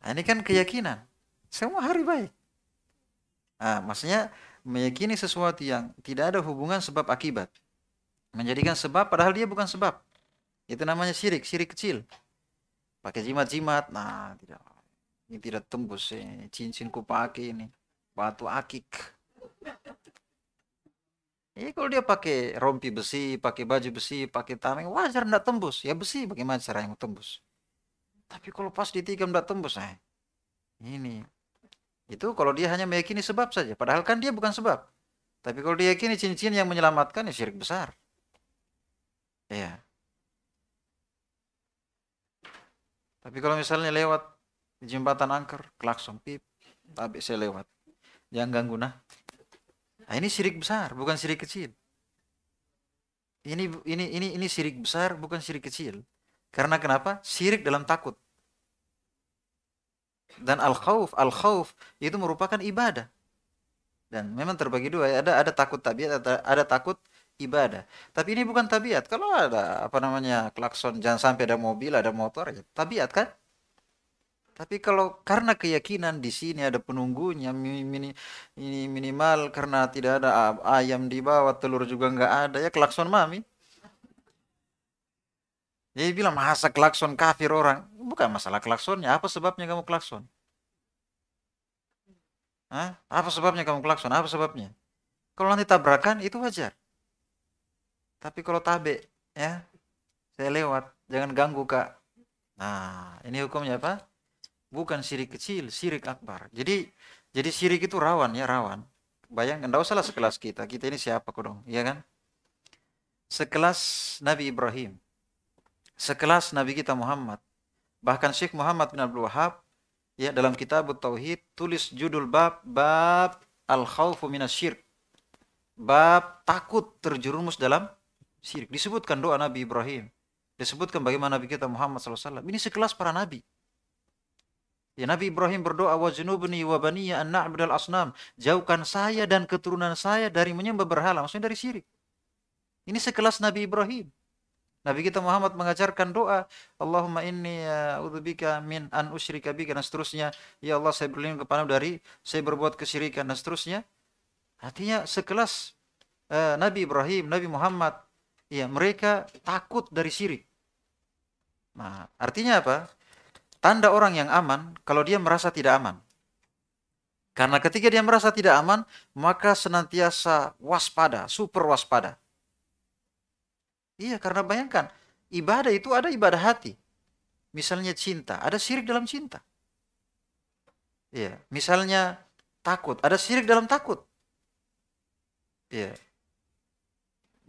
nah, ini kan keyakinan semua hari baik Ah maksudnya meyakini sesuatu yang tidak ada hubungan sebab akibat menjadikan sebab padahal dia bukan sebab itu namanya sirik, sirik kecil. Pakai jimat-jimat, nah tidak. Ini tidak tembus Cincin eh. Cincinku pakai ini. Batu akik. Ini iya, kalau dia pakai rompi besi, pakai baju besi, pakai tameng, wajar tidak tembus. Ya besi bagaimana cara yang tembus? Tapi kalau pas ditikam tidak tembus, eh. Ini. Itu kalau dia hanya meyakini sebab saja. Padahal kan dia bukan sebab. Tapi kalau dia yakini cincin yang menyelamatkan ya syirik besar. Ya. Tapi kalau misalnya lewat jembatan angker, klakson pip, tapi saya lewat. Jangan ganggu nah. Nah, ini sirik besar, bukan sirik kecil. Ini ini ini ini sirik besar, bukan sirik kecil. Karena kenapa? Sirik dalam takut. Dan al-khauf, al-khauf itu merupakan ibadah. Dan memang terbagi dua, ya, ada ada takut tabiat, ada, ada takut ibadah. Tapi ini bukan tabiat. Kalau ada apa namanya klakson, jangan sampai ada mobil, ada motor, ya tabiat kan? Tapi kalau karena keyakinan di sini ada penunggunya mini, ini minimal karena tidak ada ayam di bawah, telur juga nggak ada ya klakson mami. Jadi bilang masa klakson kafir orang. Bukan masalah klaksonnya, apa sebabnya kamu klakson? Hah? Apa sebabnya kamu klakson? Apa sebabnya? Kalau nanti tabrakan itu wajar. Tapi kalau tabe ya, saya lewat, jangan ganggu kak. Nah, ini hukumnya apa? Bukan sirik kecil, sirik akbar. Jadi jadi syirik itu rawan ya, rawan. Bayangkan, enggak usahlah sekelas kita. Kita ini siapa kok dong, iya kan? Sekelas Nabi Ibrahim. Sekelas Nabi kita Muhammad. Bahkan Syekh Muhammad bin Abdul Wahab ya dalam kitab Tauhid tulis judul bab bab al khawfu minasyirk. Bab takut terjerumus dalam syirik. Disebutkan doa Nabi Ibrahim. Disebutkan bagaimana Nabi kita Muhammad SAW. Ini sekelas para nabi. Ya, Nabi Ibrahim berdoa wa junubni wa baniya an na'budal asnam. Jauhkan saya dan keturunan saya dari menyembah berhala, maksudnya dari syirik. Ini sekelas Nabi Ibrahim. Nabi kita Muhammad mengajarkan doa, Allahumma inni ya, a'udzubika min an usyrika bika dan seterusnya. Ya Allah, saya berlindung kepadamu dari saya berbuat kesyirikan dan seterusnya. Artinya sekelas uh, Nabi Ibrahim, Nabi Muhammad ya mereka takut dari syirik. Nah, artinya apa? Tanda orang yang aman kalau dia merasa tidak aman. Karena ketika dia merasa tidak aman, maka senantiasa waspada, super waspada. Iya, karena bayangkan, ibadah itu ada ibadah hati. Misalnya cinta, ada syirik dalam cinta. Iya, misalnya takut, ada syirik dalam takut. Iya,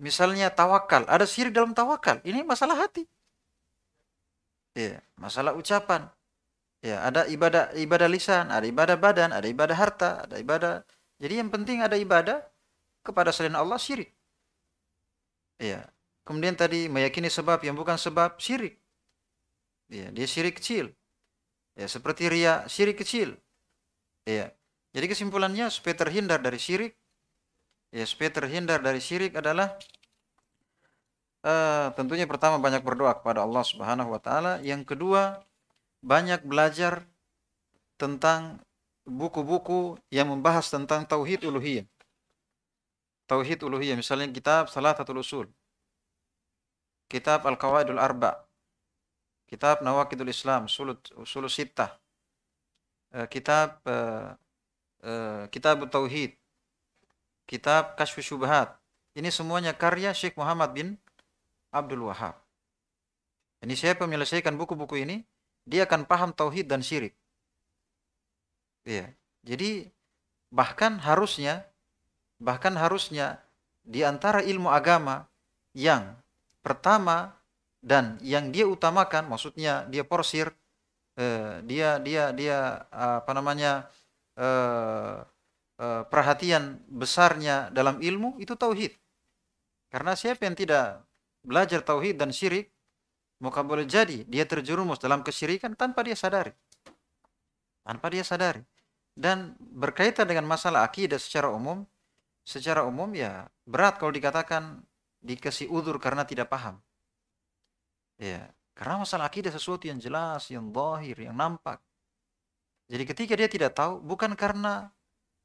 Misalnya tawakal, ada syirik dalam tawakal. Ini masalah hati. Ya, masalah ucapan. Ya, ada ibadah ibadah lisan, ada ibadah badan, ada ibadah harta, ada ibadah. Jadi yang penting ada ibadah kepada selain Allah syirik. Ya. Kemudian tadi meyakini sebab yang bukan sebab syirik. Ya, dia syirik kecil. Ya, seperti ria syirik kecil. Ya. Jadi kesimpulannya supaya terhindar dari syirik ya supaya terhindar dari syirik adalah uh, tentunya pertama banyak berdoa kepada Allah Subhanahu wa taala, yang kedua banyak belajar tentang buku-buku yang membahas tentang tauhid uluhiyah. Tauhid uluhiyah misalnya kitab Salatatul Usul, kitab Al-Qawaidul Arba, kitab Nawakidul Islam, Sulut Usul Sittah, eh, kitab uh, uh, kitab Tauhid kitab Kashfi Syubhat. Ini semuanya karya Syekh Muhammad bin Abdul Wahab. Ini saya menyelesaikan buku-buku ini, dia akan paham tauhid dan syirik. Iya. Jadi bahkan harusnya bahkan harusnya di antara ilmu agama yang pertama dan yang dia utamakan maksudnya dia porsir eh, dia dia dia apa namanya eh, Eh, perhatian besarnya dalam ilmu itu tauhid. Karena siapa yang tidak belajar tauhid dan syirik, maka boleh jadi dia terjerumus dalam kesyirikan tanpa dia sadari. Tanpa dia sadari. Dan berkaitan dengan masalah akidah secara umum, secara umum ya berat kalau dikatakan dikasih udur karena tidak paham. Ya, karena masalah akidah sesuatu yang jelas, yang zahir, yang nampak. Jadi ketika dia tidak tahu bukan karena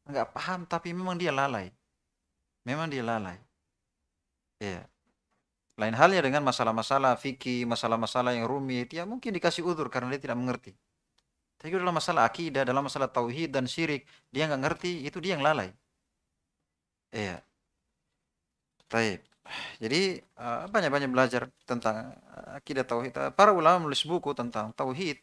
nggak paham tapi memang dia lalai memang dia lalai iya. ya lain halnya dengan masalah-masalah fikih masalah-masalah yang rumit ya mungkin dikasih udur karena dia tidak mengerti tapi dalam masalah akidah dalam masalah tauhid dan syirik dia nggak ngerti itu dia yang lalai ya yeah. Taib. Jadi eh, banyak-banyak belajar tentang eh, akidah tauhid. Para ulama menulis buku tentang tauhid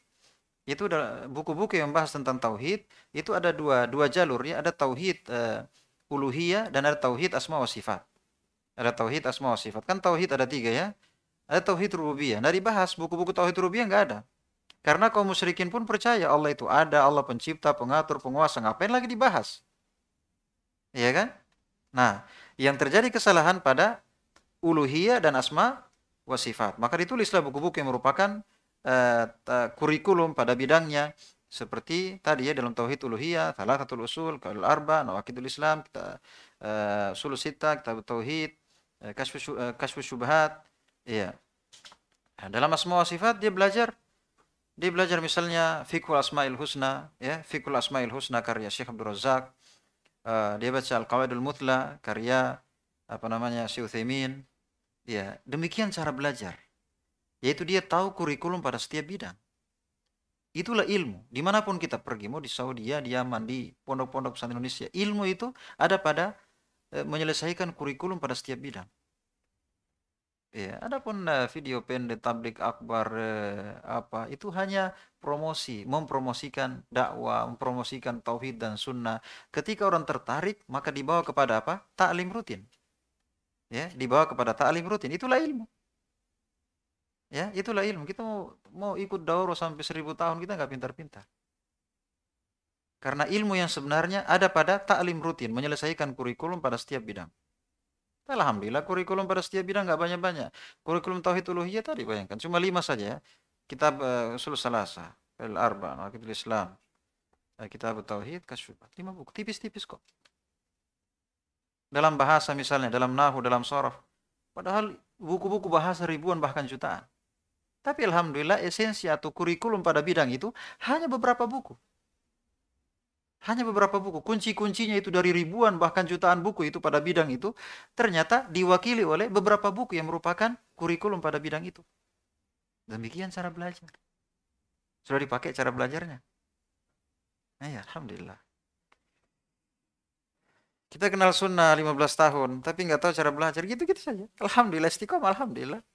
itu buku-buku yang membahas tentang tauhid itu ada dua dua jalur ya ada tauhid uh, uluhiyah dan ada tauhid asma wa sifat ada tauhid asma wa sifat kan tauhid ada tiga ya ada tauhid rububiyah nah bahas buku-buku tauhid rububiyah nggak ada karena kaum musyrikin pun percaya Allah itu ada Allah pencipta pengatur penguasa ngapain lagi dibahas iya kan nah yang terjadi kesalahan pada uluhiyah dan asma wa sifat maka ditulislah buku-buku yang merupakan uh, uh, kurikulum pada bidangnya seperti tadi ya dalam tauhid uluhiyah, salatul usul, qaulul arba, nawakidul Islam, kita uh, eh, usul sita, kita tauhid, uh, eh, kasyfus uh, syubhat, iya. Nah, dalam asma sifat dia belajar dia belajar misalnya fikul asmaul husna ya fikul asmaul husna karya Syekh Abdul Razak uh, dia baca al-qawaidul mutla karya apa namanya Syekh ya demikian cara belajar yaitu dia tahu kurikulum pada setiap bidang. Itulah ilmu. Dimanapun kita pergi, mau di Saudi, ya, di Yaman, di pondok-pondok pesantren Indonesia, ilmu itu ada pada e, menyelesaikan kurikulum pada setiap bidang. Ya, adapun e, video pendek tablik akbar e, apa itu hanya promosi, mempromosikan dakwah, mempromosikan tauhid dan sunnah. Ketika orang tertarik, maka dibawa kepada apa? Taklim rutin. Ya, dibawa kepada taklim rutin. Itulah ilmu. Ya, itulah ilmu. Kita mau mau ikut dauro sampai seribu tahun kita nggak pintar-pintar. Karena ilmu yang sebenarnya ada pada taklim rutin, menyelesaikan kurikulum pada setiap bidang. Alhamdulillah kurikulum pada setiap bidang nggak banyak-banyak. Kurikulum tauhid uluhiyah tadi bayangkan cuma lima saja. Ya. Kitab uh, eh, Usul Salasa, Al arba, Al Islam, eh, Kitab Tauhid, Kasyubat. Lima buku, tipis-tipis kok. Dalam bahasa misalnya, dalam nahu, dalam sorof. Padahal buku-buku bahasa ribuan bahkan jutaan. Tapi alhamdulillah esensi atau kurikulum pada bidang itu hanya beberapa buku. Hanya beberapa buku. Kunci-kuncinya itu dari ribuan bahkan jutaan buku itu pada bidang itu ternyata diwakili oleh beberapa buku yang merupakan kurikulum pada bidang itu. Demikian cara belajar. Sudah dipakai cara belajarnya. Nah, ya, alhamdulillah. Kita kenal sunnah 15 tahun, tapi nggak tahu cara belajar. Gitu-gitu saja. Alhamdulillah istiqomah, alhamdulillah.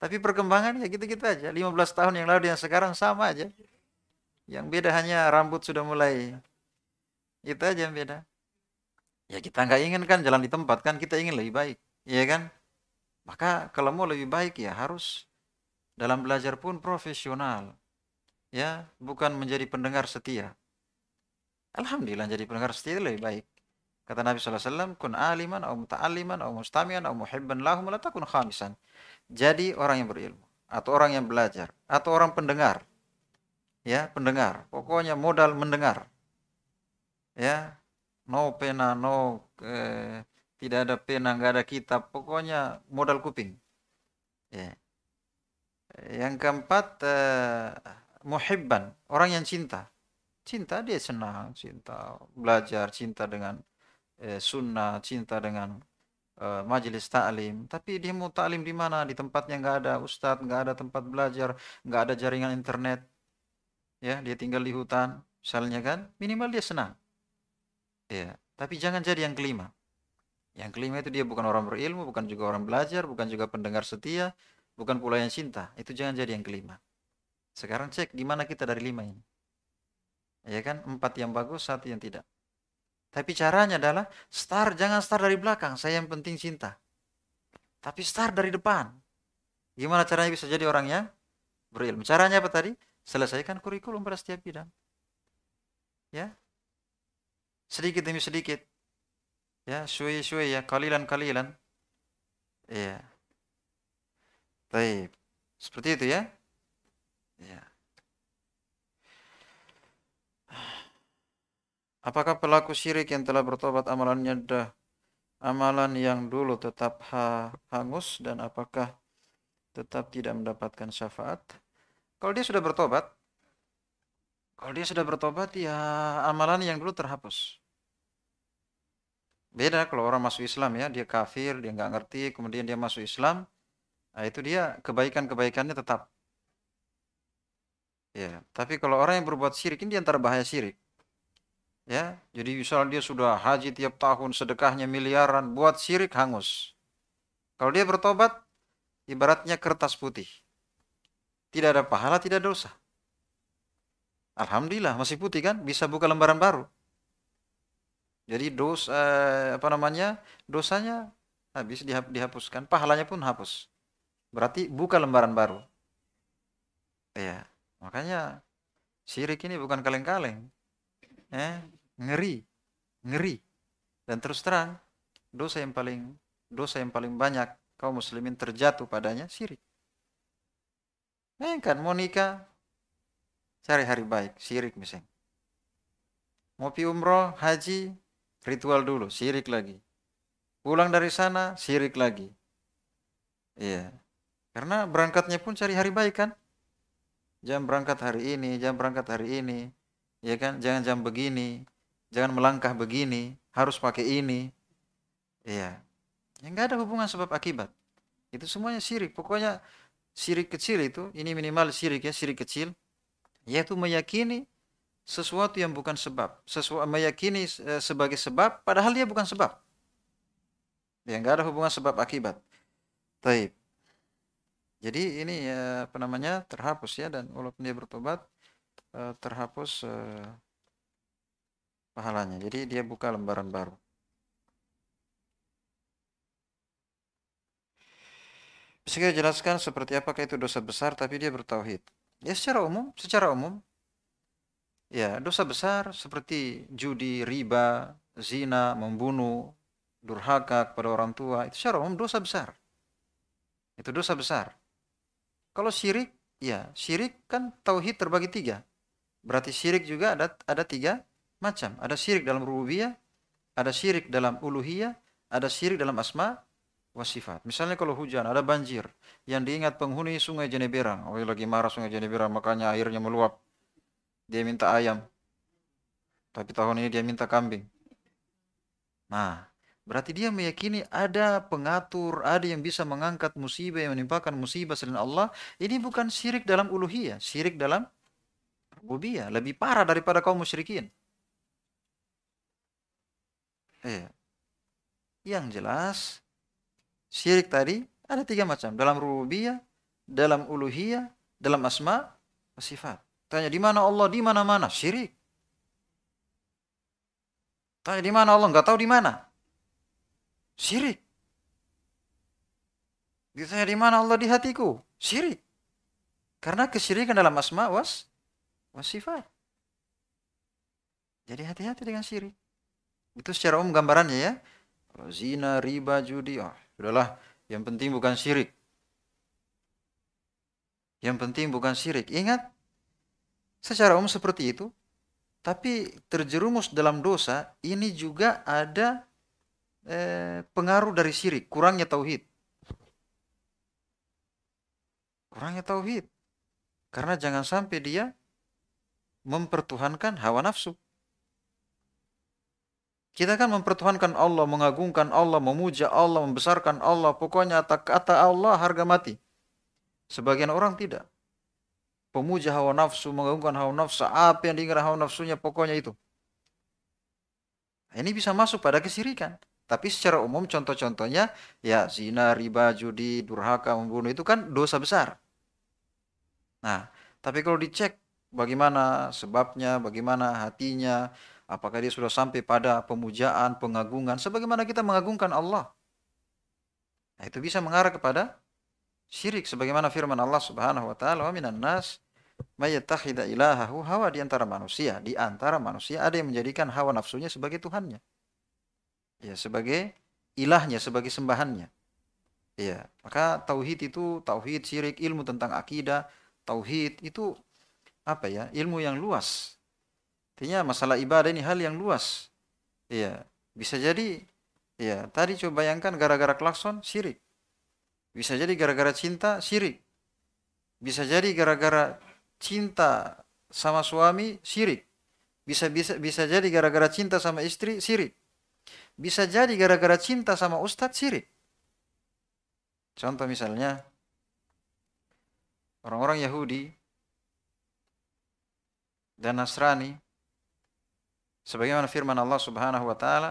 Tapi perkembangan ya gitu-gitu aja. 15 tahun yang lalu dan sekarang sama aja. Yang beda hanya rambut sudah mulai. Itu aja yang beda. Ya kita nggak ingin kan jalan di tempat kan. Kita ingin lebih baik. Iya kan? Maka kalau mau lebih baik ya harus dalam belajar pun profesional. Ya, bukan menjadi pendengar setia. Alhamdulillah jadi pendengar setia itu lebih baik. Kata Nabi SAW, kun aliman, au muta'aliman, au mustamian, au muhibban lahum, la takun khamisan. Jadi orang yang berilmu atau orang yang belajar atau orang pendengar. Ya, pendengar. Pokoknya modal mendengar. Ya. No pena, no eh, tidak ada pena, nggak ada kitab. Pokoknya modal kuping. Ya. Yang keempat eh, muhibban, orang yang cinta. Cinta dia senang, cinta belajar, cinta dengan eh, sunnah, cinta dengan Eh, majelis taklim tapi dia mau taklim di mana di tempatnya nggak ada ustadz nggak ada tempat belajar nggak ada jaringan internet ya dia tinggal di hutan misalnya kan minimal dia senang ya tapi jangan jadi yang kelima yang kelima itu dia bukan orang berilmu bukan juga orang belajar bukan juga pendengar setia bukan pula yang cinta itu jangan jadi yang kelima sekarang cek gimana kita dari lima ini ya kan empat yang bagus satu yang tidak tapi caranya adalah start jangan start dari belakang. Saya yang penting cinta. Tapi start dari depan. Gimana caranya bisa jadi orang yang berilmu? Caranya apa tadi? Selesaikan kurikulum pada setiap bidang. Ya. Sedikit demi sedikit. Ya, suwe suwe ya, kalilan-kalilan. Iya. Baik. Seperti itu ya. Iya. Apakah pelaku syirik yang telah bertobat amalannya dah amalan yang dulu tetap ha hangus dan apakah tetap tidak mendapatkan syafaat? Kalau dia sudah bertobat, kalau dia sudah bertobat ya amalan yang dulu terhapus. Beda kalau orang masuk Islam ya, dia kafir, dia nggak ngerti, kemudian dia masuk Islam, nah itu dia kebaikan-kebaikannya tetap. Ya, tapi kalau orang yang berbuat syirik ini di antara bahaya syirik ya jadi misalnya dia sudah haji tiap tahun sedekahnya miliaran buat sirik hangus kalau dia bertobat ibaratnya kertas putih tidak ada pahala tidak dosa alhamdulillah masih putih kan bisa buka lembaran baru jadi dosa eh, apa namanya dosanya habis dihapuskan pahalanya pun hapus berarti buka lembaran baru ya makanya sirik ini bukan kaleng-kaleng eh ngeri, ngeri. Dan terus terang, dosa yang paling dosa yang paling banyak kaum muslimin terjatuh padanya syirik. Bayangkan mau nikah cari hari baik, syirik misalnya. Mau pi umroh, haji, ritual dulu, syirik lagi. Pulang dari sana, syirik lagi. Iya. Karena berangkatnya pun cari hari baik kan? Jam berangkat hari ini, jam berangkat hari ini. Ya kan? Jangan jam begini jangan melangkah begini, harus pakai ini. Iya. Yang nggak ada hubungan sebab akibat. Itu semuanya syirik. Pokoknya syirik kecil itu, ini minimal syirik ya, syirik kecil, yaitu meyakini sesuatu yang bukan sebab, sesuatu meyakini eh, sebagai sebab padahal dia bukan sebab. yang nggak ada hubungan sebab akibat. Taib. Jadi ini ya, apa namanya terhapus ya dan walaupun dia bertobat eh, terhapus pahalanya. Jadi dia buka lembaran baru. Bisa kita jelaskan seperti apakah itu dosa besar tapi dia bertauhid. Ya secara umum, secara umum. Ya, dosa besar seperti judi, riba, zina, membunuh, durhaka kepada orang tua, itu secara umum dosa besar. Itu dosa besar. Kalau syirik, ya syirik kan tauhid terbagi tiga. Berarti syirik juga ada ada tiga macam. Ada syirik dalam rububiyah, ada syirik dalam uluhiyah, ada syirik dalam asma wa sifat. Misalnya kalau hujan ada banjir yang diingat penghuni sungai Jeneberang. Oh, lagi marah sungai Jeneberang makanya airnya meluap. Dia minta ayam. Tapi tahun ini dia minta kambing. Nah, berarti dia meyakini ada pengatur, ada yang bisa mengangkat musibah yang menimpakan musibah selain Allah. Ini bukan syirik dalam uluhiyah, syirik dalam rububiyah, lebih parah daripada kaum musyrikin. Iya. Yang jelas syirik tadi ada tiga macam dalam rububiyah, dalam uluhiyah, dalam asma sifat. Tanya di mana Allah di mana-mana syirik. Tanya di mana Allah nggak tahu di mana. Syirik. Ditanya di mana Allah di hatiku? Syirik. Karena kesyirikan dalam asma was, was sifat. Jadi hati-hati dengan syirik. Itu secara umum gambarannya ya. Kalau zina, riba, judi, oh, sudahlah. Yang penting bukan syirik. Yang penting bukan syirik. Ingat, secara umum seperti itu. Tapi terjerumus dalam dosa ini juga ada eh, pengaruh dari syirik, kurangnya tauhid. Kurangnya tauhid. Karena jangan sampai dia mempertuhankan hawa nafsu. Kita kan mempertuhankan Allah, mengagungkan Allah, memuja Allah, membesarkan Allah. Pokoknya kata Allah harga mati. Sebagian orang tidak. Pemuja hawa nafsu, mengagungkan hawa nafsu, apa yang diingat hawa nafsunya, pokoknya itu. Ini bisa masuk pada kesirikan. Tapi secara umum contoh-contohnya ya zina, riba, judi, durhaka, membunuh itu kan dosa besar. Nah, tapi kalau dicek bagaimana sebabnya, bagaimana hatinya, Apakah dia sudah sampai pada pemujaan, pengagungan, sebagaimana kita mengagungkan Allah? Nah, itu bisa mengarah kepada syirik sebagaimana firman Allah Subhanahu wa taala wa nas mayattakhidha ilahahu hawa di antara manusia, di antara manusia ada yang menjadikan hawa nafsunya sebagai tuhannya. Ya, sebagai ilahnya, sebagai sembahannya. Ya, maka tauhid itu tauhid syirik ilmu tentang akidah, tauhid itu apa ya? Ilmu yang luas Artinya masalah ibadah ini hal yang luas. Iya, bisa jadi iya tadi coba bayangkan gara-gara klakson sirik, Bisa jadi gara-gara cinta sirik, Bisa jadi gara-gara cinta sama suami sirik, Bisa bisa bisa jadi gara-gara cinta sama istri sirik, Bisa jadi gara-gara cinta sama ustadz sirik, Contoh misalnya orang-orang Yahudi dan Nasrani Sebagaimana firman Allah Subhanahu wa taala,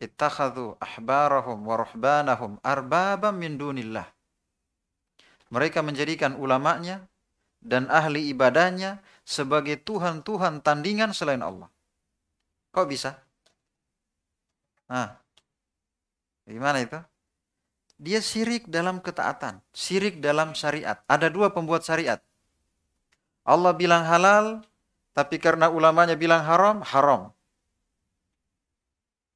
"Ittakhadhu ahbarahum wa ruhbanahum arbabam min dunillah." Mereka menjadikan ulamanya dan ahli ibadahnya sebagai tuhan-tuhan tandingan selain Allah. Kok bisa? Nah, gimana itu? Dia sirik dalam ketaatan, sirik dalam syariat. Ada dua pembuat syariat. Allah bilang halal, tapi karena ulamanya bilang haram, haram.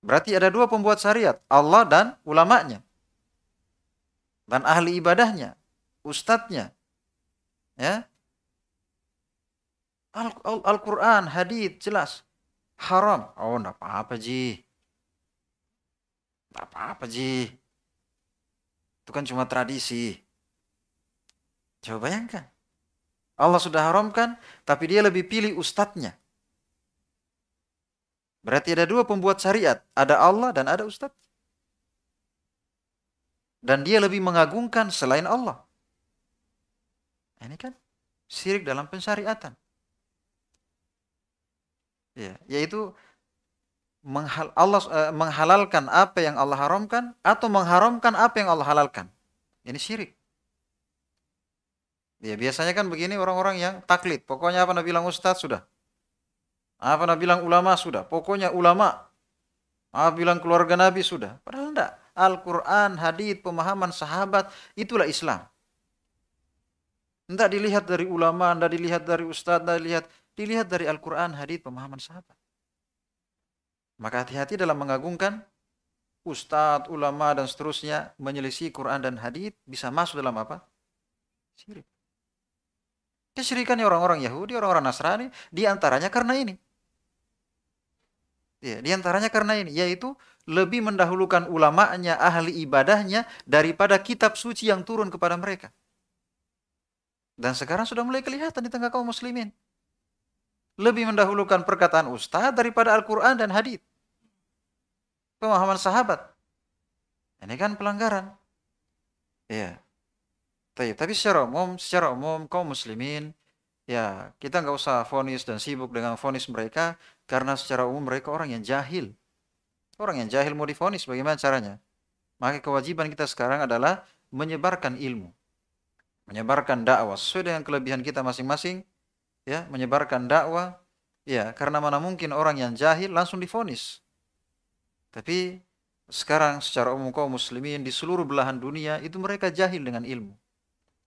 Berarti ada dua pembuat syariat, Allah dan ulamanya. Dan ahli ibadahnya, ustadznya. Ya. Al-Quran, Al hadith, jelas. Haram. Oh, enggak apa-apa, Ji. Enggak apa-apa, Ji. Itu kan cuma tradisi. Coba bayangkan. Allah sudah haramkan, tapi dia lebih pilih ustadznya. Berarti ada dua pembuat syariat, ada Allah dan ada ustadz. Dan dia lebih mengagungkan selain Allah. Nah, ini kan syirik dalam pensyariatan. Ya, yaitu menghal Allah eh, menghalalkan apa yang Allah haramkan atau mengharamkan apa yang Allah halalkan. Ini syirik. Ya biasanya kan begini orang-orang yang taklid. Pokoknya apa Nabi bilang ustaz sudah. Apa Nabi bilang ulama sudah. Pokoknya ulama. Apa bilang keluarga Nabi sudah. Padahal enggak. Al-Quran, hadith, pemahaman sahabat itulah Islam. Enggak dilihat dari ulama, enggak dilihat dari ustaz, enggak dilihat. Dilihat dari Al-Quran, hadith, pemahaman sahabat. Maka hati-hati dalam mengagungkan ustaz, ulama, dan seterusnya menyelisih Quran dan hadith bisa masuk dalam apa? Sirik. Kesyirikannya orang-orang Yahudi, orang-orang Nasrani, diantaranya karena ini. Ya, diantaranya karena ini, yaitu lebih mendahulukan ulamanya, ahli ibadahnya daripada kitab suci yang turun kepada mereka. Dan sekarang sudah mulai kelihatan di tengah kaum muslimin. Lebih mendahulukan perkataan ustaz daripada Al-Quran dan hadith. Pemahaman sahabat. Ini kan pelanggaran. Ya. Tapi, iya, Tapi secara umum, secara umum kaum muslimin ya kita nggak usah fonis dan sibuk dengan fonis mereka karena secara umum mereka orang yang jahil. Orang yang jahil mau difonis bagaimana caranya? Maka kewajiban kita sekarang adalah menyebarkan ilmu. Menyebarkan dakwah sesuai dengan kelebihan kita masing-masing ya, menyebarkan dakwah ya, karena mana mungkin orang yang jahil langsung difonis. Tapi sekarang secara umum kaum muslimin di seluruh belahan dunia itu mereka jahil dengan ilmu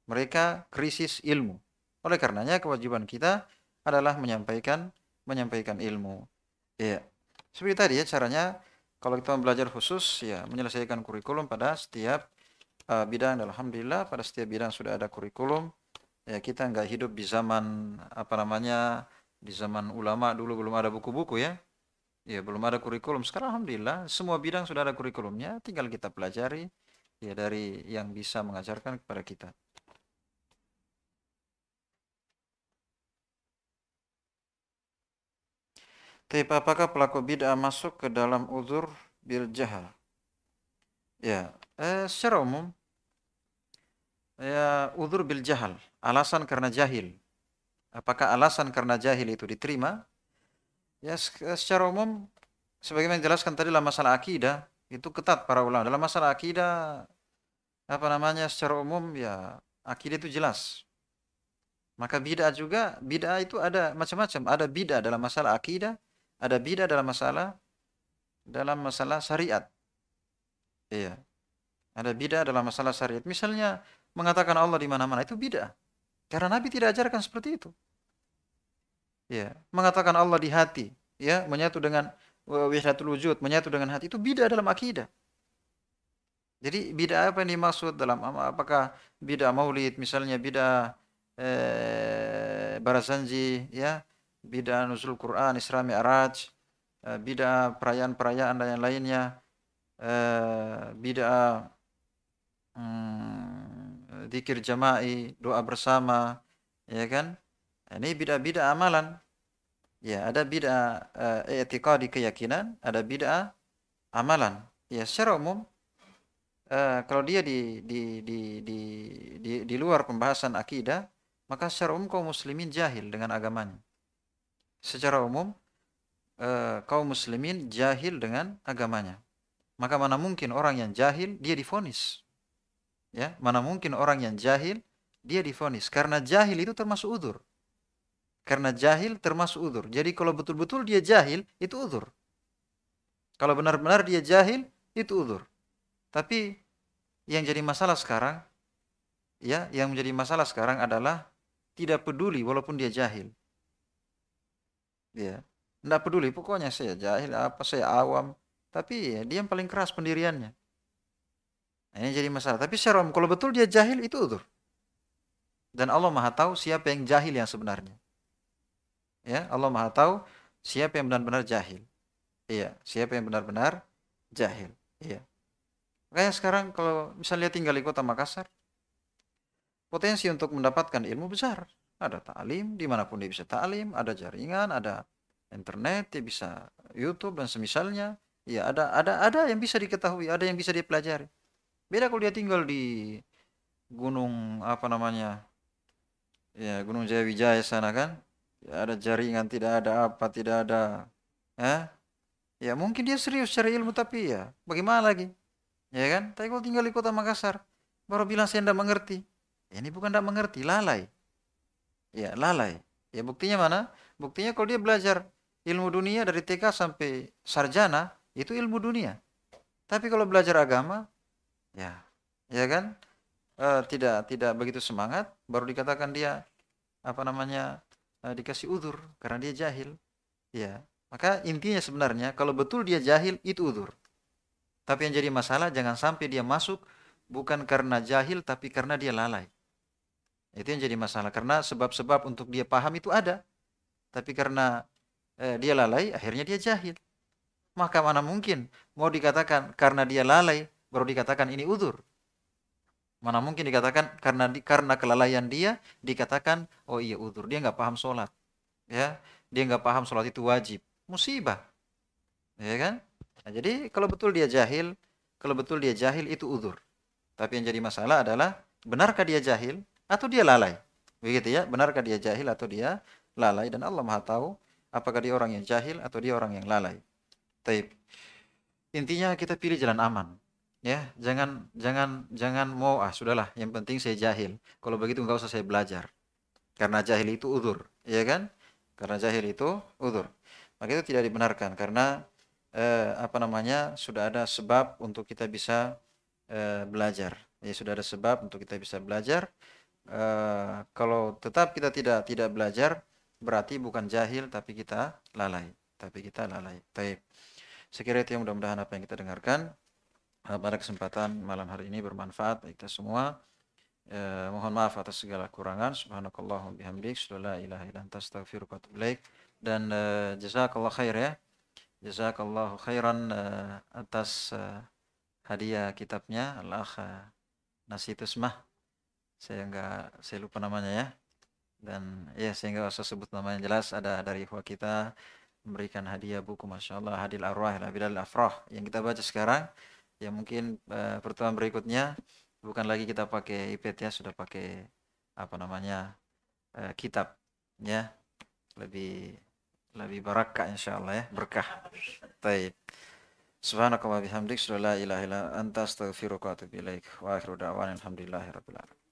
mereka krisis ilmu. Oleh karenanya kewajiban kita adalah menyampaikan menyampaikan ilmu. Ya Seperti tadi ya caranya kalau kita belajar khusus ya menyelesaikan kurikulum pada setiap uh, bidang dan alhamdulillah pada setiap bidang sudah ada kurikulum. Ya kita nggak hidup di zaman apa namanya di zaman ulama dulu belum ada buku-buku ya. Ya belum ada kurikulum. Sekarang alhamdulillah semua bidang sudah ada kurikulumnya, tinggal kita pelajari ya dari yang bisa mengajarkan kepada kita. Tapi apakah pelaku bid'ah masuk ke dalam uzur bil jahal? Ya, eh, secara umum ya uzur bil jahal, alasan karena jahil. Apakah alasan karena jahil itu diterima? Ya, eh, secara umum sebagaimana dijelaskan tadi dalam masalah akidah itu ketat para ulama. Dalam masalah akidah apa namanya secara umum ya akidah itu jelas. Maka bid'ah juga, bid'ah itu ada macam-macam. Ada bid'ah dalam masalah akidah, ada bida dalam masalah dalam masalah syariat. Iya. Ada bida dalam masalah syariat. Misalnya mengatakan Allah di mana-mana itu bida, Karena Nabi tidak ajarkan seperti itu. Iya, mengatakan Allah di hati, ya, menyatu dengan e, wahdatul wujud, menyatu dengan hati itu bida dalam akidah. Jadi bida apa yang dimaksud dalam apakah bida maulid misalnya bida eh, barasanji ya bid'ah nuzul Quran, Isra Mi'raj, eh, bid'ah perayaan-perayaan dan yang lainnya, eh, bid'ah hmm, jama'i, doa bersama, ya kan? Nah, ini bid'ah-bid'ah amalan. Ya, ada bid'ah uh, eh, di keyakinan, ada bid'ah amalan. Ya, secara umum Uh, kalau dia di, di, di, di, di, di luar pembahasan akidah, maka secara umum kaum muslimin jahil dengan agamanya secara umum eh, kaum muslimin jahil dengan agamanya. Maka mana mungkin orang yang jahil dia difonis. Ya, mana mungkin orang yang jahil dia difonis karena jahil itu termasuk udur. Karena jahil termasuk udur. Jadi kalau betul-betul dia jahil itu udur. Kalau benar-benar dia jahil itu udur. Tapi yang jadi masalah sekarang ya, yang menjadi masalah sekarang adalah tidak peduli walaupun dia jahil Ya, Tidak peduli, pokoknya saya jahil apa, saya awam. Tapi ya, dia yang paling keras pendiriannya. Nah, ini jadi masalah. Tapi secara kalau betul dia jahil itu tuh Dan Allah Maha tahu siapa yang jahil yang sebenarnya. Ya, Allah Maha tahu siapa yang benar-benar jahil. Iya, siapa yang benar-benar jahil. Iya. Makanya sekarang kalau misalnya tinggal di kota Makassar, potensi untuk mendapatkan ilmu besar ada ta'lim dimanapun dia bisa ta'lim ada jaringan ada internet dia bisa YouTube dan semisalnya ya ada ada ada yang bisa diketahui ada yang bisa dipelajari beda kalau dia tinggal di gunung apa namanya ya gunung Jayawijaya sana kan ya, ada jaringan tidak ada apa tidak ada ya ya mungkin dia serius cari ilmu tapi ya bagaimana lagi ya kan tapi kalau tinggal di kota Makassar baru bilang saya tidak mengerti ya, ini bukan tidak mengerti lalai ya lalai ya buktinya mana buktinya kalau dia belajar ilmu dunia dari TK sampai sarjana itu ilmu dunia tapi kalau belajar agama ya ya kan e, tidak tidak begitu semangat baru dikatakan dia apa namanya e, dikasih udur karena dia jahil ya maka intinya sebenarnya kalau betul dia jahil itu udur tapi yang jadi masalah jangan sampai dia masuk bukan karena jahil tapi karena dia lalai itu yang jadi masalah karena sebab-sebab untuk dia paham itu ada. Tapi karena eh, dia lalai, akhirnya dia jahil. Maka mana mungkin mau dikatakan karena dia lalai baru dikatakan ini udur. Mana mungkin dikatakan karena karena kelalaian dia dikatakan oh iya udur, dia nggak paham sholat. Ya, dia nggak paham sholat itu wajib. Musibah. Ya kan? Nah, jadi kalau betul dia jahil, kalau betul dia jahil itu udur. Tapi yang jadi masalah adalah benarkah dia jahil? atau dia lalai. Begitu ya, benarkah dia jahil atau dia lalai dan Allah Maha tahu apakah dia orang yang jahil atau dia orang yang lalai. Taib. Intinya kita pilih jalan aman. Ya, jangan jangan jangan mau ah sudahlah, yang penting saya jahil. Kalau begitu enggak usah saya belajar. Karena jahil itu udur, ya kan? Karena jahil itu udur. Maka itu tidak dibenarkan karena eh, apa namanya? sudah ada sebab untuk kita bisa eh, belajar. Ya sudah ada sebab untuk kita bisa belajar uh, kalau tetap kita tidak tidak belajar berarti bukan jahil tapi kita lalai tapi kita lalai taib sekiranya itu mudah-mudahan apa yang kita dengarkan eh, pada kesempatan malam hari ini bermanfaat bagi kita semua eh, mohon maaf atas segala kurangan Subhanakallahu bihamdik la ilaha illa anta astaghfiruka dan eh, jazakallahu khair ya Jazakallah khairan eh, atas eh, hadiah kitabnya al-akh Nasitus saya enggak saya lupa namanya ya dan ya saya enggak usah sebut namanya jelas ada dari ikhwa kita memberikan hadiah buku masya Allah hadil arwah bidal afrah yang kita baca sekarang ya mungkin uh, pertemuan berikutnya bukan lagi kita pakai ipad ya sudah pakai apa namanya uh, kitab ya lebih lebih barakah insya Allah ya berkah taib subhanakallah bihamdik la ilaha illa anta astaghfiruka wa atubu ilaik wa akhiru da'wana alhamdulillahi rabbil alamin